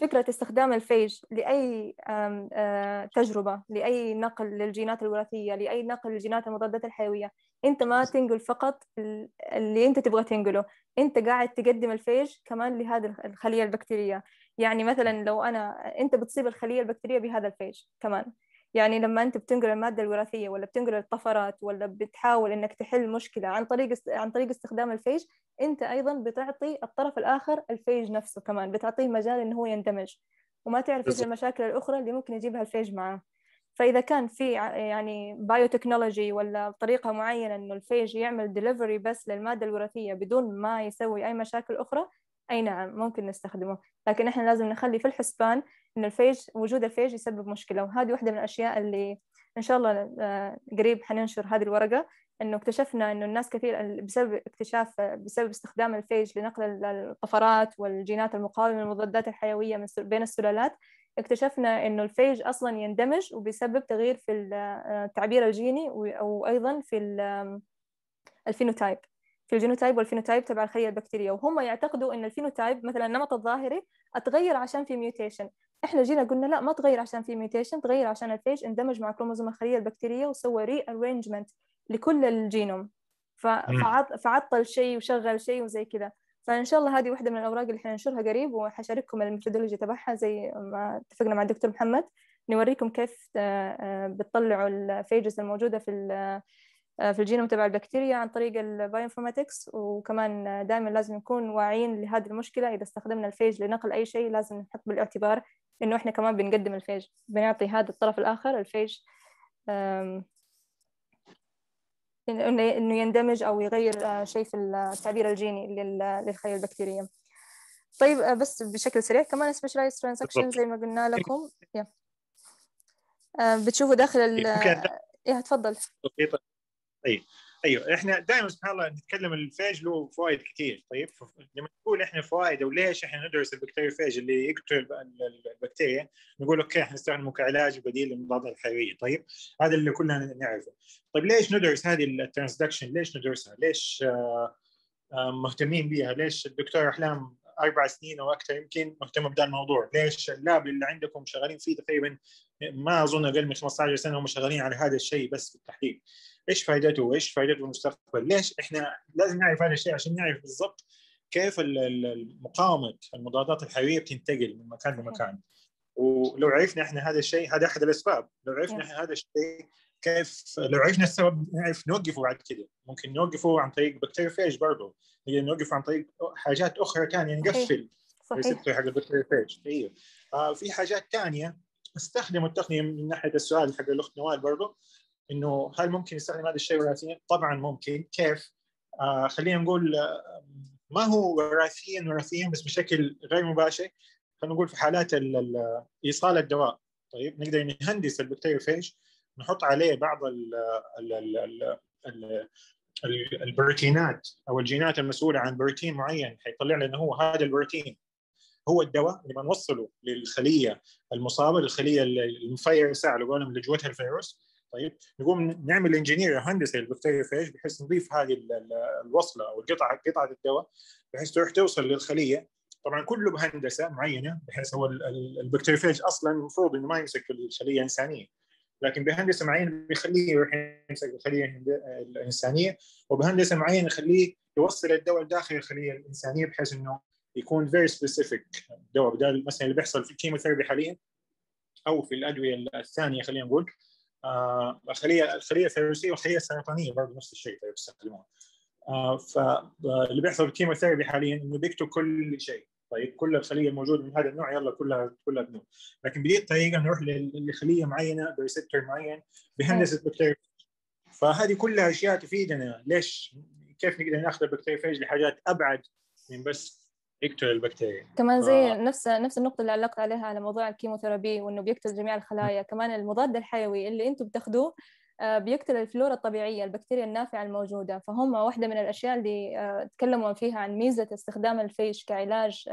Speaker 2: فكرة استخدام الفيج لأي آه، تجربة لأي نقل للجينات الوراثية لأي نقل للجينات المضادات الحيوية أنت ما تنقل فقط اللي أنت تبغى تنقله أنت قاعد تقدم الفيج كمان لهذه الخلية البكتيرية يعني مثلا لو أنا أنت بتصيب الخلية البكتيرية بهذا الفيج كمان يعني لما انت بتنقل الماده الوراثيه ولا بتنقل الطفرات ولا بتحاول انك تحل مشكله عن طريق عن طريق استخدام الفيج انت ايضا بتعطي الطرف الاخر الفيج نفسه كمان بتعطيه مجال انه هو يندمج وما تعرف ايش المشاكل الاخرى اللي ممكن يجيبها الفيج معاه فاذا كان في يعني بايوتكنولوجي ولا طريقه معينه انه الفيج يعمل ديليفري بس للماده الوراثيه بدون ما يسوي اي مشاكل اخرى أي نعم ممكن نستخدمه لكن إحنا لازم نخلي في الحسبان إن الفيج وجود الفيج يسبب مشكلة وهذه واحدة من الأشياء اللي إن شاء الله آه، قريب حننشر هذه الورقة إنه اكتشفنا إنه الناس كثير بسبب اكتشاف بسبب استخدام الفيج لنقل الطفرات والجينات المقاومة للمضادات الحيوية من بين السلالات اكتشفنا انه الفيج اصلا يندمج وبيسبب تغيير في آه، التعبير الجيني وايضا في الفينوتايب في الجينوتايب والفينوتايب تبع الخليه البكتيريه وهم يعتقدوا ان الفينوتايب مثلا النمط الظاهري اتغير عشان في ميوتيشن احنا جينا قلنا لا ما تغير عشان في ميوتيشن تغير عشان الفيج اندمج مع كروموزوم الخليه البكتيريه وسوى ري ارينجمنت لكل الجينوم فعطل شيء وشغل شيء وزي كذا فان شاء الله هذه واحده من الاوراق اللي حننشرها قريب وحشارككم الميثودولوجي تبعها زي ما اتفقنا مع الدكتور محمد نوريكم كيف آه، آه، بتطلعوا الفيجز الموجوده في في الجينوم تبع البكتيريا عن طريق انفورماتكس وكمان دائما لازم نكون واعيين لهذه المشكلة إذا استخدمنا الفيج لنقل أي شيء لازم نحط بالاعتبار إنه إحنا كمان بنقدم الفيج بنعطي هذا الطرف الآخر الفيج إنه يندمج أو يغير آه، شيء في التعبير الجيني للخلايا البكتيرية طيب آه، بس بشكل سريع كمان سبيشالايز ترانزكشن زي ما قلنا إيه. لكم آه، بتشوفوا داخل ال يا إيه، إيه، تفضل
Speaker 1: طيب ايوه احنا دائما سبحان الله نتكلم الفاج له فوائد كثير طيب لما نقول احنا فوائد وليش احنا ندرس البكتيريا فاج اللي يقتل البكتيريا نقول اوكي احنا نستخدمه كعلاج بديل للمضادات الحيويه طيب هذا اللي كلنا نعرفه طيب ليش ندرس هذه الترانسدكشن ليش ندرسها ليش آه، آه، مهتمين بها ليش الدكتور احلام اربع سنين او اكثر يمكن مهتم بهذا الموضوع، ليش اللاب اللي عندكم شغالين فيه تقريبا ما اظن اقل من 15 سنه هم شغالين على هذا الشيء بس بالتحديد. ايش فائدته وايش فائدته المستقبل ليش احنا لازم نعرف هذا الشيء عشان نعرف بالضبط كيف مقاومه المضادات الحيويه بتنتقل من مكان لمكان ولو عرفنا احنا هذا الشيء هذا احد الاسباب لو عرفنا احنا هذا الشيء كيف لو عرفنا السبب نعرف نوقفه بعد كده ممكن نوقفه عن طريق بكتيريوفيج برضه نقدر نوقفه عن طريق حاجات اخرى ثانيه نقفل صحيح حق البكتيريوفيج ايوه آه، في حاجات ثانيه استخدموا التقنيه من ناحيه السؤال حق الاخت نوال برضه انه هل ممكن يستخدم هذا الشيء وراثيا؟ طبعا ممكن، كيف؟ آه خلينا نقول آه، ما هو وراثيا وراثيا بس بشكل غير مباشر خلينا نقول في حالات ايصال الدواء طيب نقدر نهندس البكتيريوفيج نحط عليه بعض الـ الـ الـ الـ الـ البروتينات او الجينات المسؤوله عن بروتين معين حيطلع لنا هو هذا البروتين هو الدواء اللي نوصله للخليه المصابه للخليه المفيرسه على قولهم اللي جوتها الفيروس طيب نقوم نعمل انجينير هندسه فيج بحيث نضيف هذه الوصله او القطعه قطعه الدواء بحيث تروح توصل للخليه طبعا كله بهندسه معينه بحيث هو البكتيريوفاج اصلا المفروض انه ما يمسك الخليه الانسانيه لكن بهندسه معينه بيخليه يروح يمسك الخليه الانسانيه وبهندسه معينه يخليه يوصل الدواء داخل الخليه الانسانيه بحيث انه يكون فيري سبيسيفيك الدواء بدل مثلا اللي بيحصل في الكيموثيرابي حاليا او في الادويه الثانيه خلينا نقول آه، الخليه الخليه الفيروسيه والخليه السرطانيه برضه نفس الشيء طيب، يستخدمون آه فاللي بيحصل بالكيموثيرابي حاليا انه بيكتب كل شيء طيب كل الخليه الموجوده من هذا النوع يلا كلها كلها بنوع لكن بدي الطريقه نروح لخليه معينه بريسبتر معين بهندسه البكتيريا طيب. فهذه كلها اشياء تفيدنا ليش كيف نقدر ناخذ البكتيريا لحاجات ابعد من بس يقتل البكتيريا
Speaker 2: كمان زي آه. نفس نفس النقطه اللي علقت عليها على موضوع الكيموثيرابي وانه بيقتل جميع الخلايا كمان المضاد الحيوي اللي انتم بتاخذوه آه، بيقتل الفلورا الطبيعيه البكتيريا النافعه الموجوده فهم واحده من الاشياء اللي آه، تكلموا فيها عن ميزه استخدام الفيش كعلاج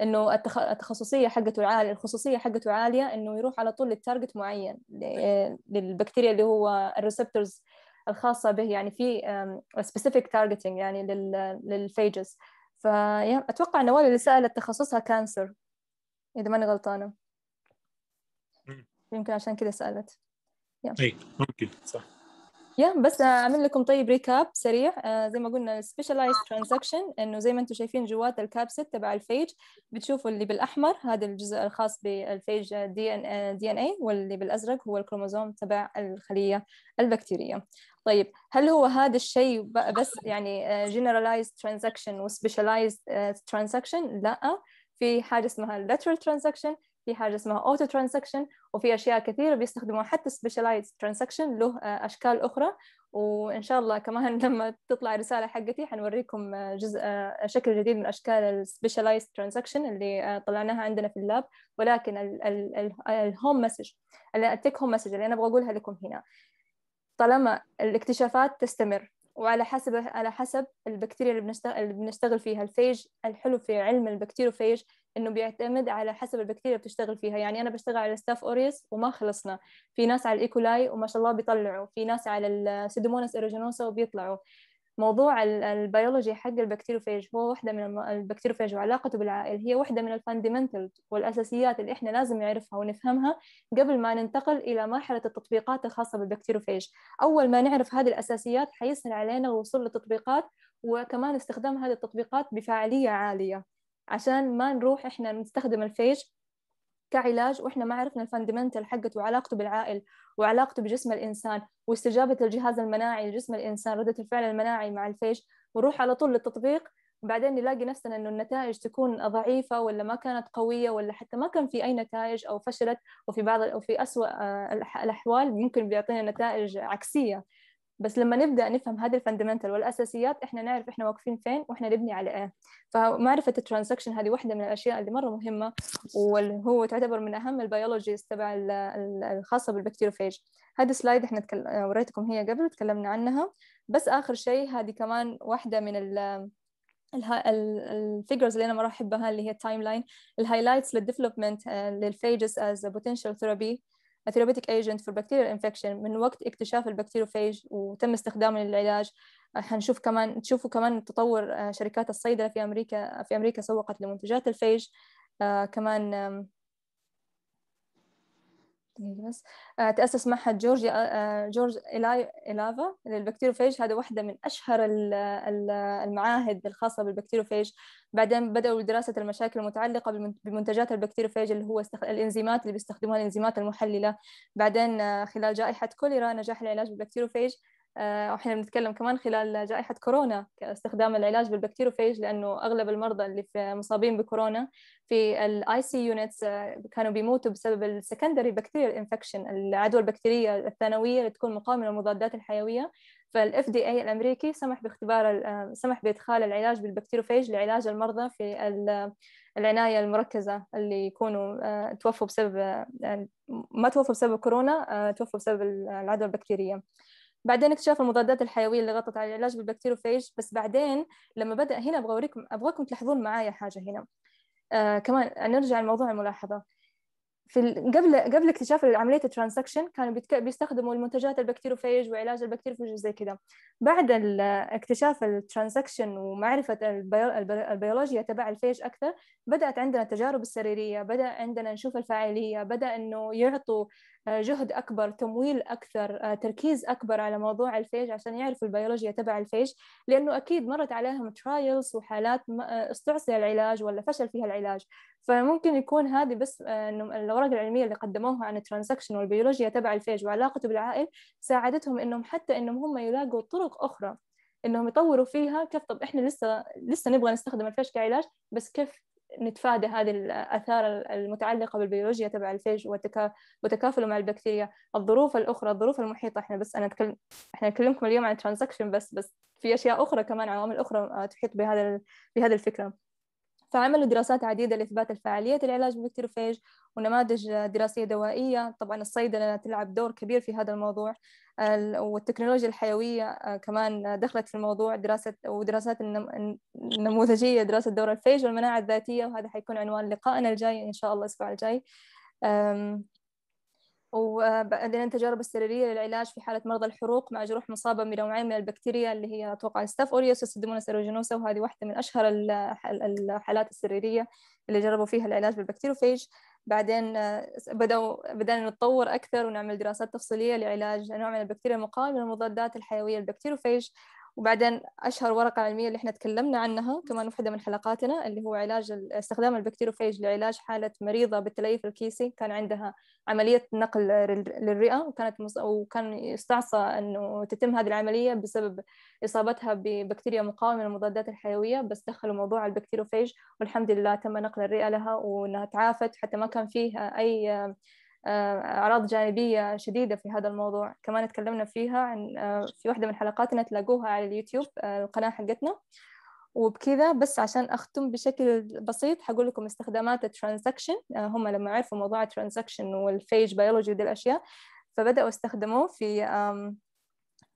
Speaker 2: انه التخصصيه حقته عاليه الخصوصيه حقته عاليه انه يروح على طول للتارجت معين إيه. للبكتيريا اللي هو الريسبتورز الخاصه به يعني في سبيسيفيك تارجتنج يعني للفيجز فأتوقع أن نوال اللي سألت تخصصها كانسر إذا ماني غلطانة يمكن عشان كذا سألت يا.
Speaker 1: طيب، أي ممكن صح
Speaker 2: يا بس اعمل لكم طيب ريكاب سريع آه زي ما قلنا السبيشلايز ترانزكشن انه زي ما انتم شايفين جوات الكابسيد تبع الفيج بتشوفوا اللي بالاحمر هذا الجزء الخاص بالفيج دي ان دي ان اي واللي بالازرق هو الكروموزوم تبع الخليه البكتيريه طيب هل هو هذا الشيء بس يعني جنرالايز ترانزكشن وسبيشلايز ترانزكشن لا في حاجه اسمها لاترال ترانزكشن في حاجه اسمها اوتو ترانزكشن وفي اشياء كثيره بيستخدموا حتى سبيشلايز ترانزكشن له آه، اشكال اخرى وان شاء الله كمان لما تطلع الرساله حقتي حنوريكم آه، جزء آه، شكل جديد من اشكال السبيشلايز ترانزكشن اللي طلعناها عندنا في اللاب ولكن الهوم مسج التيك هوم مسج اللي انا ابغى اقولها لكم هنا طالما الاكتشافات تستمر وعلى حسب على حسب البكتيريا اللي بنشتغل اللي بنشتغل فيها الفيج الحلو في علم البكتيروفيج انه بيعتمد على حسب البكتيريا اللي بتشتغل فيها يعني انا بشتغل على ستاف اوريس وما خلصنا في ناس على الايكولاي e. وما شاء الله بيطلعوا في ناس على السيدومونس ايروجينوسا وبيطلعوا موضوع البيولوجي حق البكتيروفاج هو واحدة من البكتيروفاج وعلاقته بالعائل هي واحدة من الفاندمنتالز والأساسيات اللي إحنا لازم نعرفها ونفهمها قبل ما ننتقل إلى مرحلة التطبيقات الخاصة بالبكتيروفاج أول ما نعرف هذه الأساسيات حيسهل علينا الوصول للتطبيقات وكمان استخدام هذه التطبيقات بفاعلية عالية عشان ما نروح إحنا نستخدم الفيج كعلاج واحنا ما عرفنا الفاندمنتال حقته وعلاقته بالعائل وعلاقته بجسم الانسان واستجابه الجهاز المناعي لجسم الانسان رده الفعل المناعي مع الفيش ونروح على طول للتطبيق وبعدين نلاقي نفسنا انه النتائج تكون ضعيفه ولا ما كانت قويه ولا حتى ما كان في اي نتائج او فشلت وفي بعض او في اسوء آه، الاحوال ممكن بيعطينا نتائج عكسيه بس لما نبدا نفهم هذه الفندمنتال والاساسيات احنا نعرف احنا واقفين فين واحنا نبني على ايه فمعرفه الترانزكشن هذه واحده من الاشياء اللي مره مهمه واللي هو تعتبر من اهم البيولوجيز تبع الخاصه بالبكتيروفاج هذه سلايد احنا تكل... وريتكم هي قبل تكلمنا عنها بس اخر شيء هذه كمان واحده من ال الفيجرز اللي انا مره احبها اللي هي التايم لاين الهايلايتس للديفلوبمنت للفيجز از بوتنشال ثيرابي ثيرابيتيك ايجنت فور البكتيريا انفكشن من وقت اكتشاف البكتيروفيج وتم استخدامه للعلاج حنشوف كمان تشوفوا كمان تطور آه، شركات الصيدله في امريكا في امريكا سوقت لمنتجات الفيج آه، كمان دقيقة بس آه، تأسس معهد آه، آه، جورج جورج إلافا للبكتيروفيج هذا واحدة من أشهر المعاهد الخاصة بالبكتيروفيج بعدين بدأوا دراسة المشاكل المتعلقة بمنتجات البكتيروفيج اللي هو الإنزيمات اللي بيستخدموها الإنزيمات المحللة بعدين خلال جائحة كوليرا نجاح العلاج بالبكتيروفيج آه، واحنا بنتكلم كمان خلال جائحة كورونا استخدام العلاج بالبكتيروفيج لأنه أغلب المرضى اللي في مصابين بكورونا في الاي سي يونتس كانوا بيموتوا بسبب السكندري بكتيريال انفكشن العدوى البكتيرية الثانوية اللي تكون مقاومة للمضادات الحيوية فالاف دي اي الامريكي سمح باختبار آه، سمح بادخال العلاج بالبكتيروفيج لعلاج المرضى في آه، العنايه المركزه اللي يكونوا توفوا بسبب ما توفوا بسبب كورونا توفوا بسبب العدوى البكتيريه بعدين اكتشاف المضادات الحيويه اللي غطت على العلاج بالبكتيروفيج بس بعدين لما بدا هنا ابغى اوريكم ابغاكم تلاحظون معايا حاجه هنا آه كمان نرجع لموضوع الملاحظه في قبل قبل اكتشاف عمليه الترانسكشن كانوا بيستخدموا المنتجات البكتيروفيج وعلاج البكتيروفيج زي كذا بعد اكتشاف الترانسكشن ومعرفه البيولوجيا تبع الفيج اكثر بدات عندنا التجارب السريريه بدا عندنا نشوف الفاعليه بدا انه يعطوا آه، جهد أكبر تمويل أكثر آه، تركيز أكبر على موضوع الفيج عشان يعرفوا البيولوجيا تبع الفيج لأنه أكيد مرت عليهم ترايلز وحالات آه، استعصي العلاج ولا فشل فيها العلاج فممكن يكون هذه بس انه الاوراق العلميه اللي قدموها عن الترانزكشن والبيولوجيا تبع الفيج وعلاقته بالعائل ساعدتهم انهم حتى انهم هم يلاقوا طرق اخرى انهم يطوروا فيها كيف طب احنا لسه لسه نبغى نستخدم الفيش كعلاج بس كيف نتفادى هذه الآثار المتعلقة بالبيولوجيا تبع الفيج وتكافله مع البكتيريا الظروف الأخرى الظروف المحيطة إحنا بس أنا أتكلم إحنا نكلمكم اليوم عن ترانزكشن بس بس في أشياء أخرى كمان عوامل أخرى آه، تحيط بهذا بهذه الفكرة فعملوا دراسات عديدة لإثبات الفعالية العلاج بالبكتيروفاج ونماذج دراسية دوائية طبعا الصيدلة تلعب دور كبير في هذا الموضوع والتكنولوجيا الحيوية آه، كمان دخلت في الموضوع دراسة ودراسات النموذجية دراسة دور الفيج والمناعة الذاتية وهذا حيكون عنوان لقائنا الجاي إن شاء الله الأسبوع الجاي وبعدين التجارب السريرية للعلاج في حالة مرضى الحروق مع جروح مصابة بنوعين من البكتيريا اللي هي أتوقع ستاف أوريوس وسيدمونا سيروجينوسا وهذه واحدة من أشهر الحالات السريرية اللي جربوا فيها العلاج بالبكتيروفيج بعدين آه، بدأوا بدأنا نتطور أكثر ونعمل دراسات تفصيلية لعلاج نوع من البكتيريا المقاومة للمضادات الحيوية البكتيروفيج وبعدين أشهر ورقة علمية اللي إحنا تكلمنا عنها كمان في من حلقاتنا اللي هو علاج استخدام البكتيروفاج لعلاج حالة مريضة بالتليف الكيسي كان عندها عملية نقل للرئة وكانت مص... وكان يستعصى إنه تتم هذه العملية بسبب إصابتها ببكتيريا مقاومة للمضادات الحيوية بس دخلوا موضوع البكتيروفاج والحمد لله تم نقل الرئة لها وإنها تعافت حتى ما كان فيه أي آه، أعراض جانبية شديدة في هذا الموضوع كمان تكلمنا فيها عن آه، في واحدة من حلقاتنا تلاقوها على اليوتيوب آه، القناة حقتنا وبكذا بس عشان أختم بشكل بسيط حقول لكم استخدامات الترانزكشن هم لما عرفوا موضوع الترانزكشن والفيج بيولوجي ودي الأشياء فبدأوا استخدموه في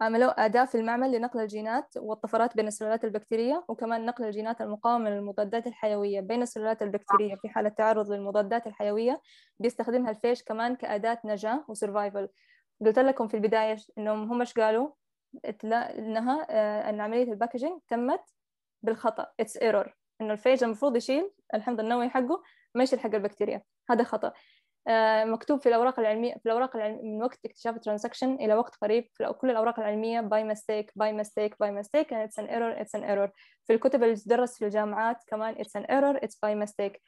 Speaker 2: عملوا أداة في المعمل لنقل الجينات والطفرات بين السلالات البكتيرية وكمان نقل الجينات المقاومة للمضادات الحيوية بين السلالات البكتيرية في حالة تعرض للمضادات الحيوية بيستخدمها الفيش كمان كأداة نجاة وسرفايفل قلت لكم في البداية إنهم هم إيش قالوا إنها آه، إن عملية الباكجينج تمت بالخطأ اتس ايرور إنه الفيج المفروض يشيل الحمض النووي حقه ما يشيل حق البكتيريا هذا خطأ آه، مكتوب في الأوراق العلمية في الأوراق العلمية من وقت اكتشاف الترانزكشن إلى وقت قريب في كل الأوراق العلمية باي ميستيك باي ميستيك باي ميستيك and it's an error it's an في الكتب اللي تدرس في الجامعات كمان اتس ان ايرور اتس باي ميستيك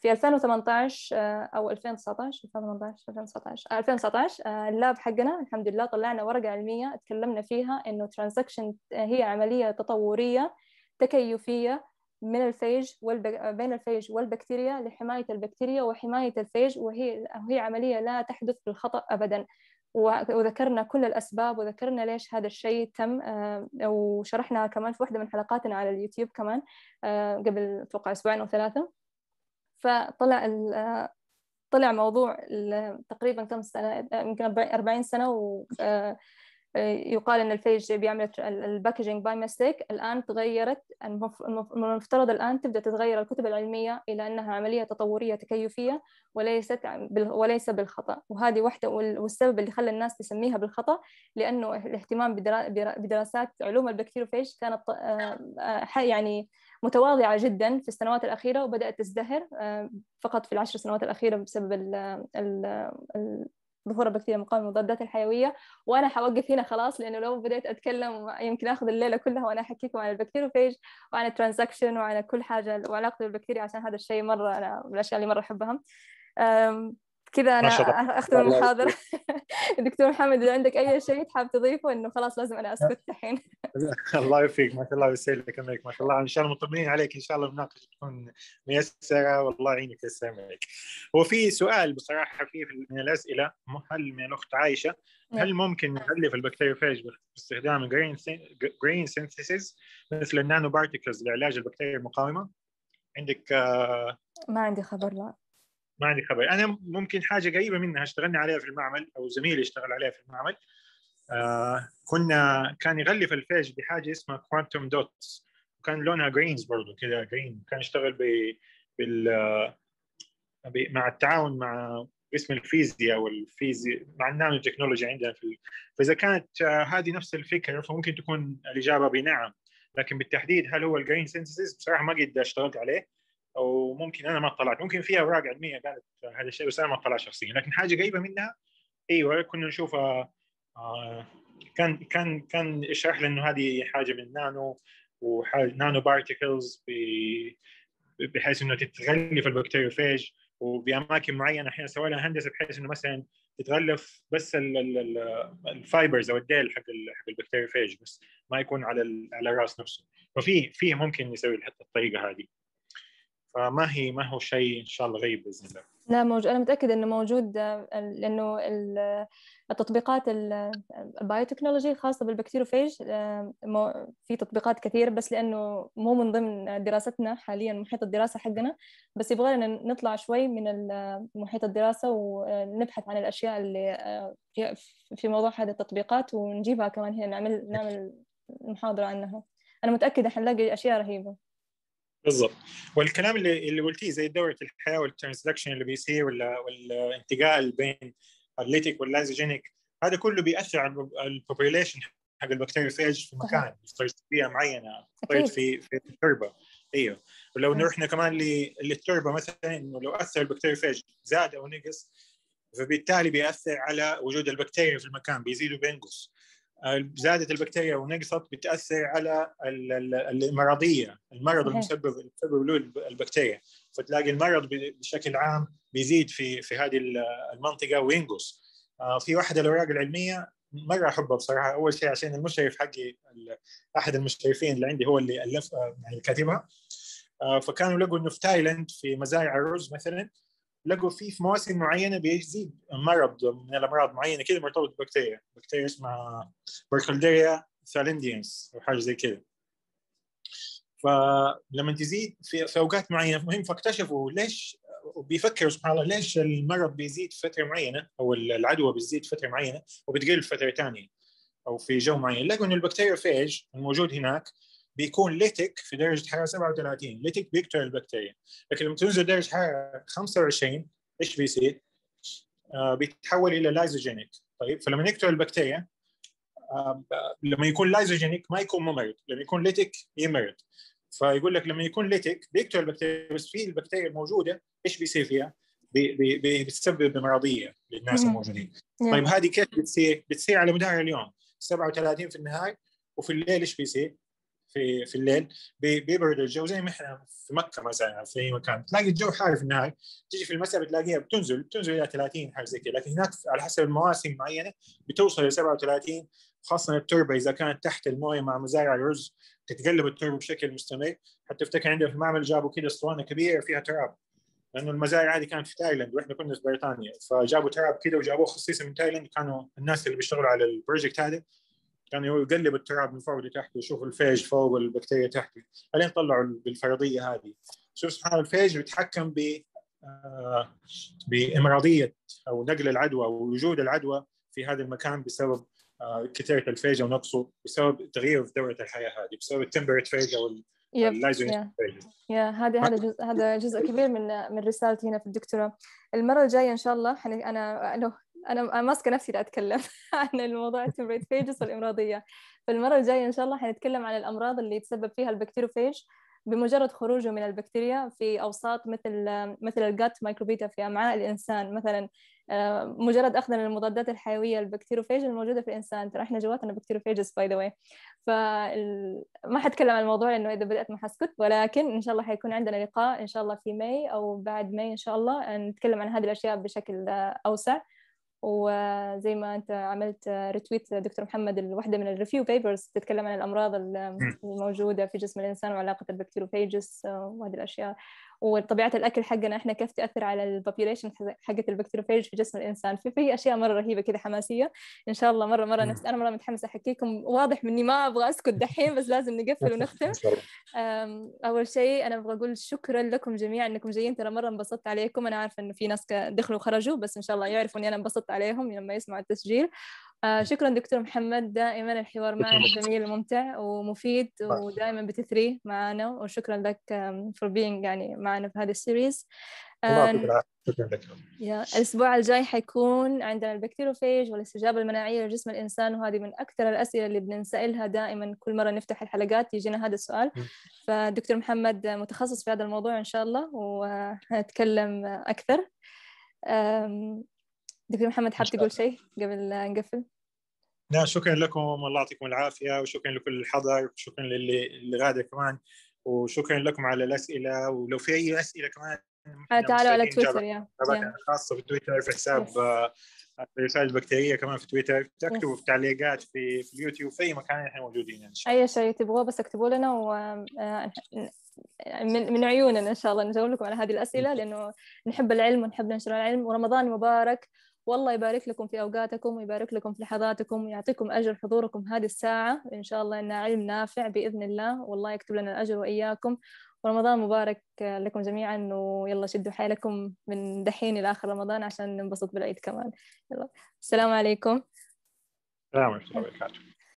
Speaker 2: في 2018 آه، أو 2019 2018 2019 2019 اللاب حقنا الحمد لله طلعنا ورقة علمية تكلمنا فيها إنه ترانزكشن آه، هي عملية تطورية تكيفية من الفيج بين الفيج والبكتيريا لحماية البكتيريا وحماية الفيج وهي وهي عملية لا تحدث بالخطأ أبدا وذكرنا كل الأسباب وذكرنا ليش هذا الشيء تم آه، وشرحنا كمان في واحدة من حلقاتنا على اليوتيوب كمان آه، قبل توقع أسبوعين أو ثلاثة فطلع ال... طلع موضوع تقريبا كم سنة يمكن 40 سنة و آه، آه، يقال ان الفيج بيعمل الباكجينج باي ميستيك الان تغيرت المفترض الان تبدا تتغير الكتب العلميه الى انها عمليه تطوريه تكيفيه وليست وليس بالخطا وهذه واحده والسبب اللي خلى الناس تسميها بالخطا لانه الاهتمام بدراسات علوم البكتيروفيج كانت آه، آه، يعني متواضعه جدا في السنوات الاخيره وبدات تزدهر فقط في العشر سنوات الاخيره بسبب بفورة البكتيريا المقاومه مضادات الحيوية وأنا حوقف هنا خلاص لأنه لو بديت أتكلم يمكن آخذ الليلة كلها وأنا أحكيكم عن البكتيروفيج وعن الترانزكشن وعن كل حاجة وعلاقته بالبكتيريا عشان هذا الشيء مرة أنا من الأشياء اللي مرة أحبها كذا انا اختم المحاضره دكتور محمد اذا عندك اي شيء حاب تضيفه انه خلاص لازم انا اسكت الحين
Speaker 1: الله يوفقك ما شاء الله ويسهلك امرك ما شاء الله ان شاء الله مطمنين عليك ان شاء الله المناقشه تكون ميسره والله يعينك عليك هو في سؤال بصراحه في من الاسئله هل من الاخت عايشه نعم. هل ممكن نغلف البكتيريوفاج باستخدام جرين جرين سينثيسيس مثل النانو بارتكلز لعلاج البكتيريا المقاومه؟ عندك آه
Speaker 2: ما عندي خبر لا
Speaker 1: ما عندي خبر انا ممكن حاجه قريبه منها اشتغلنا عليها في المعمل او زميلي اشتغل عليها في المعمل آه كنا كان يغلف الفيج بحاجه اسمها كوانتم دوتس وكان لونها جرينز برضه كده جرين كان يشتغل ب بال مع التعاون مع قسم الفيزياء والفيزياء مع النانو تكنولوجيا عندنا في فاذا كانت آه، هذه نفس الفكره فممكن تكون الاجابه بنعم لكن بالتحديد هل هو الجرين سينثيسيس بصراحه ما قد اشتغلت عليه او ممكن انا ما اطلعت ممكن في اوراق علميه قالت هذا الشيء بس انا ما اطلعت شخصيا لكن حاجه قريبه منها ايوه كنا نشوفها آه كان كان كان يشرح لي انه هذه حاجه من نانو وحاجه نانو بارتيكلز بحيث انه تتغلف البكتيريوفاج وباماكن معينه احيانا سوينا هندسه بحيث انه مثلا تتغلف بس الفايبرز او الديل حق حق البكتيريوفاج بس ما يكون على على الراس نفسه ففي في ممكن يسوي الطريقه هذه فما هي ما هو شيء ان شاء الله غريب باذن الله
Speaker 2: لا موجود انا متاكده انه موجود آه، لانه التطبيقات البايوتكنولوجي الخاصه بالبكتيروفيج آه، في تطبيقات كثير بس لانه مو من ضمن دراستنا حاليا محيط الدراسه حقنا بس يبغى لنا نطلع شوي من محيط الدراسه ونبحث عن الاشياء اللي آه، في موضوع هذه التطبيقات ونجيبها كمان هنا نعمل نعمل محاضره عنها انا متاكده حنلاقي اشياء رهيبه
Speaker 1: بالضبط والكلام اللي اللي قلتيه زي دوره الحياه والترانزكشن اللي بيصير والانتقال بين الليتيك واللازوجينيك هذا كله بياثر على البوبيوليشن حق البكتيريا فيج في مكان في بيئه معينه صارت في في التربه ايوه ولو رحنا أيوه. كمان للتربه مثلا انه لو اثر البكتيريا فيج زاد او نقص فبالتالي بياثر على وجود البكتيريا في المكان بيزيد وبينقص آه، زادت البكتيريا ونقصت بتاثر على الامراضيه المرض المسبب المسبب له البكتيريا فتلاقي المرض بشكل عام بيزيد في في هذه المنطقه وينقص آه، في واحده الاوراق العلميه مره احبها بصراحه اول شيء عشان المشرف حقي احد المشرفين اللي عندي هو اللي الف يعني كاتبها آه، فكانوا لقوا انه في تايلاند في مزارع الرز مثلا لقوا فيه في مواسم معينه بيزيد مرض من الامراض معينه كده مرتبط ببكتيريا بكتيريا اسمها بركلديريا ثالنديانس او حاجه زي كده فلما تزيد في, في اوقات معينه مهم فاكتشفوا ليش وبيفكروا سبحان الله ليش المرض بيزيد فتره معينه او العدوى بتزيد فتره معينه وبتقل فتره ثانيه او في جو معين لقوا انه البكتيريا فيج الموجود هناك بيكون ليتك في درجه حراره 37 ليتك بيقتل البكتيريا لكن لما تنزل درجه حراره 25 ايش بيصير؟ آه، بيتحول الى لايزوجينيك طيب فلما يقتل البكتيريا آه، لما يكون لايزوجينيك ما يكون ممرض لما يكون ليتك يمرض فيقول لك لما يكون ليتك بيقتل البكتيريا بس في البكتيريا الموجوده ايش بيصير فيها؟ بي بي بتسبب مرضيه للناس الموجودين طيب هذه كيف بتصير؟ بتصير على مدار اليوم 37 في النهار وفي الليل ايش بيصير؟ في في الليل بيبرد الجو زي ما احنا في مكه مثلا في اي مكان تلاقي الجو حار في النهار تيجي في المساء بتلاقيها بتنزل بتنزل الى 30 حاجه زي كذا لكن هناك على حسب المواسم معينه بتوصل ل 37 خاصه التربه اذا كانت تحت المويه مع مزارع الرز تتقلب التربه بشكل مستمر حتى افتكر عندنا في المعمل جابوا كده اسطوانه كبيره فيها تراب لانه المزارع هذه كانت في تايلاند واحنا كنا في بريطانيا فجابوا تراب كده وجابوه خصيصا من تايلاند كانوا الناس اللي بيشتغلوا على البروجكت هذا يعني هو يقلب التراب من فوق لتحت ويشوف الفيج فوق والبكتيريا تحت بعدين طلعوا بالفرضيه هذه شوف سبحان الفيج بيتحكم ب آه، بامراضيه او نقل العدوى ووجود العدوى في هذا المكان بسبب آه، كثره الفيج او نقصه بسبب تغيير في دوره الحياه هذه بسبب التمبرت فيج او
Speaker 2: يا هذا هذا جزء هذا جزء كبير من من رسالتي هنا في الدكتوراه المره الجايه ان شاء الله انا له انا ماسكه نفسي لاتكلم عن الموضوع التمبريتفيجس والامراضيه فالمره الجايه ان شاء الله حنتكلم عن الامراض اللي يتسبب فيها البكتيروفيج بمجرد خروجه من البكتيريا في اوساط مثل مثل الجات مايكروبيتا في امعاء الانسان مثلا آه، مجرد اخذنا المضادات الحيويه البكتيروفيج الموجوده في الانسان ترى احنا جواتنا بكتيروفيجس باي ذا واي فما حتكلم عن الموضوع لانه اذا بدات ما حسكت ولكن ان شاء الله حيكون عندنا لقاء ان شاء الله في ماي او بعد ماي ان شاء الله نتكلم عن هذه الاشياء بشكل آه، اوسع وزي ما انت عملت ريتويت دكتور محمد الوحده من الريفيو بيبرز تتكلم عن الامراض الموجوده في جسم الانسان وعلاقه البكتيروفيجس آه، وهذه الاشياء وطبيعه الاكل حقنا احنا كيف تاثر على البوبيوليشن حقه البكتيروفاج في جسم الانسان ففي اشياء مره رهيبه كذا حماسيه ان شاء الله مره مره نفس انا مره متحمسه احكيكم واضح مني ما ابغى اسكت دحين بس لازم نقفل ونختم اول شيء انا ابغى اقول شكرا لكم جميعا انكم جايين ترى مره انبسطت عليكم انا عارفه انه في ناس دخلوا وخرجوا بس ان شاء الله يعرفوا اني انا انبسطت عليهم لما يسمعوا التسجيل آه شكرا دكتور محمد دائما الحوار معك جميل وممتع ومفيد ودائما بتثري معنا وشكرا لك فور بينج يعني معنا في هذه السيريز شكرا لك يا الاسبوع الجاي حيكون عندنا البكتيروفيج والاستجابه المناعيه لجسم الانسان وهذه من اكثر الاسئله اللي بنسالها دائما كل مره نفتح الحلقات يجينا هذا السؤال فدكتور محمد متخصص في هذا الموضوع ان شاء الله وهنتكلم اكثر دكتور محمد حاب تقول شيء قبل نقفل؟
Speaker 1: لا شكرا لكم الله يعطيكم العافيه وشكرا لكل الحضر وشكرا للي اللي غادر كمان وشكرا لكم على الاسئله ولو في اي اسئله
Speaker 2: كمان آه، تعالوا على تويتر يا
Speaker 1: خاصه في تويتر في حساب الرسائل آه، البكتيريه كمان في تويتر تكتبوا في تعليقات في في اليوتيوب في اي مكان احنا موجودين ان
Speaker 2: شاء الله اي شيء تبغوه بس اكتبوا لنا و آه، من من عيوننا ان شاء الله نجاوب لكم على هذه الاسئله لانه نحب العلم ونحب ننشر العلم ورمضان مبارك والله يبارك لكم في أوقاتكم ويبارك لكم في لحظاتكم ويعطيكم أجر حضوركم هذه الساعة إن شاء الله إنه علم نافع بإذن الله والله يكتب لنا الأجر وإياكم ورمضان مبارك لكم جميعا ويلا شدوا حيلكم من دحين إلى آخر رمضان عشان ننبسط بالعيد كمان يلا السلام عليكم
Speaker 1: السلام ورحمة الله وبركاته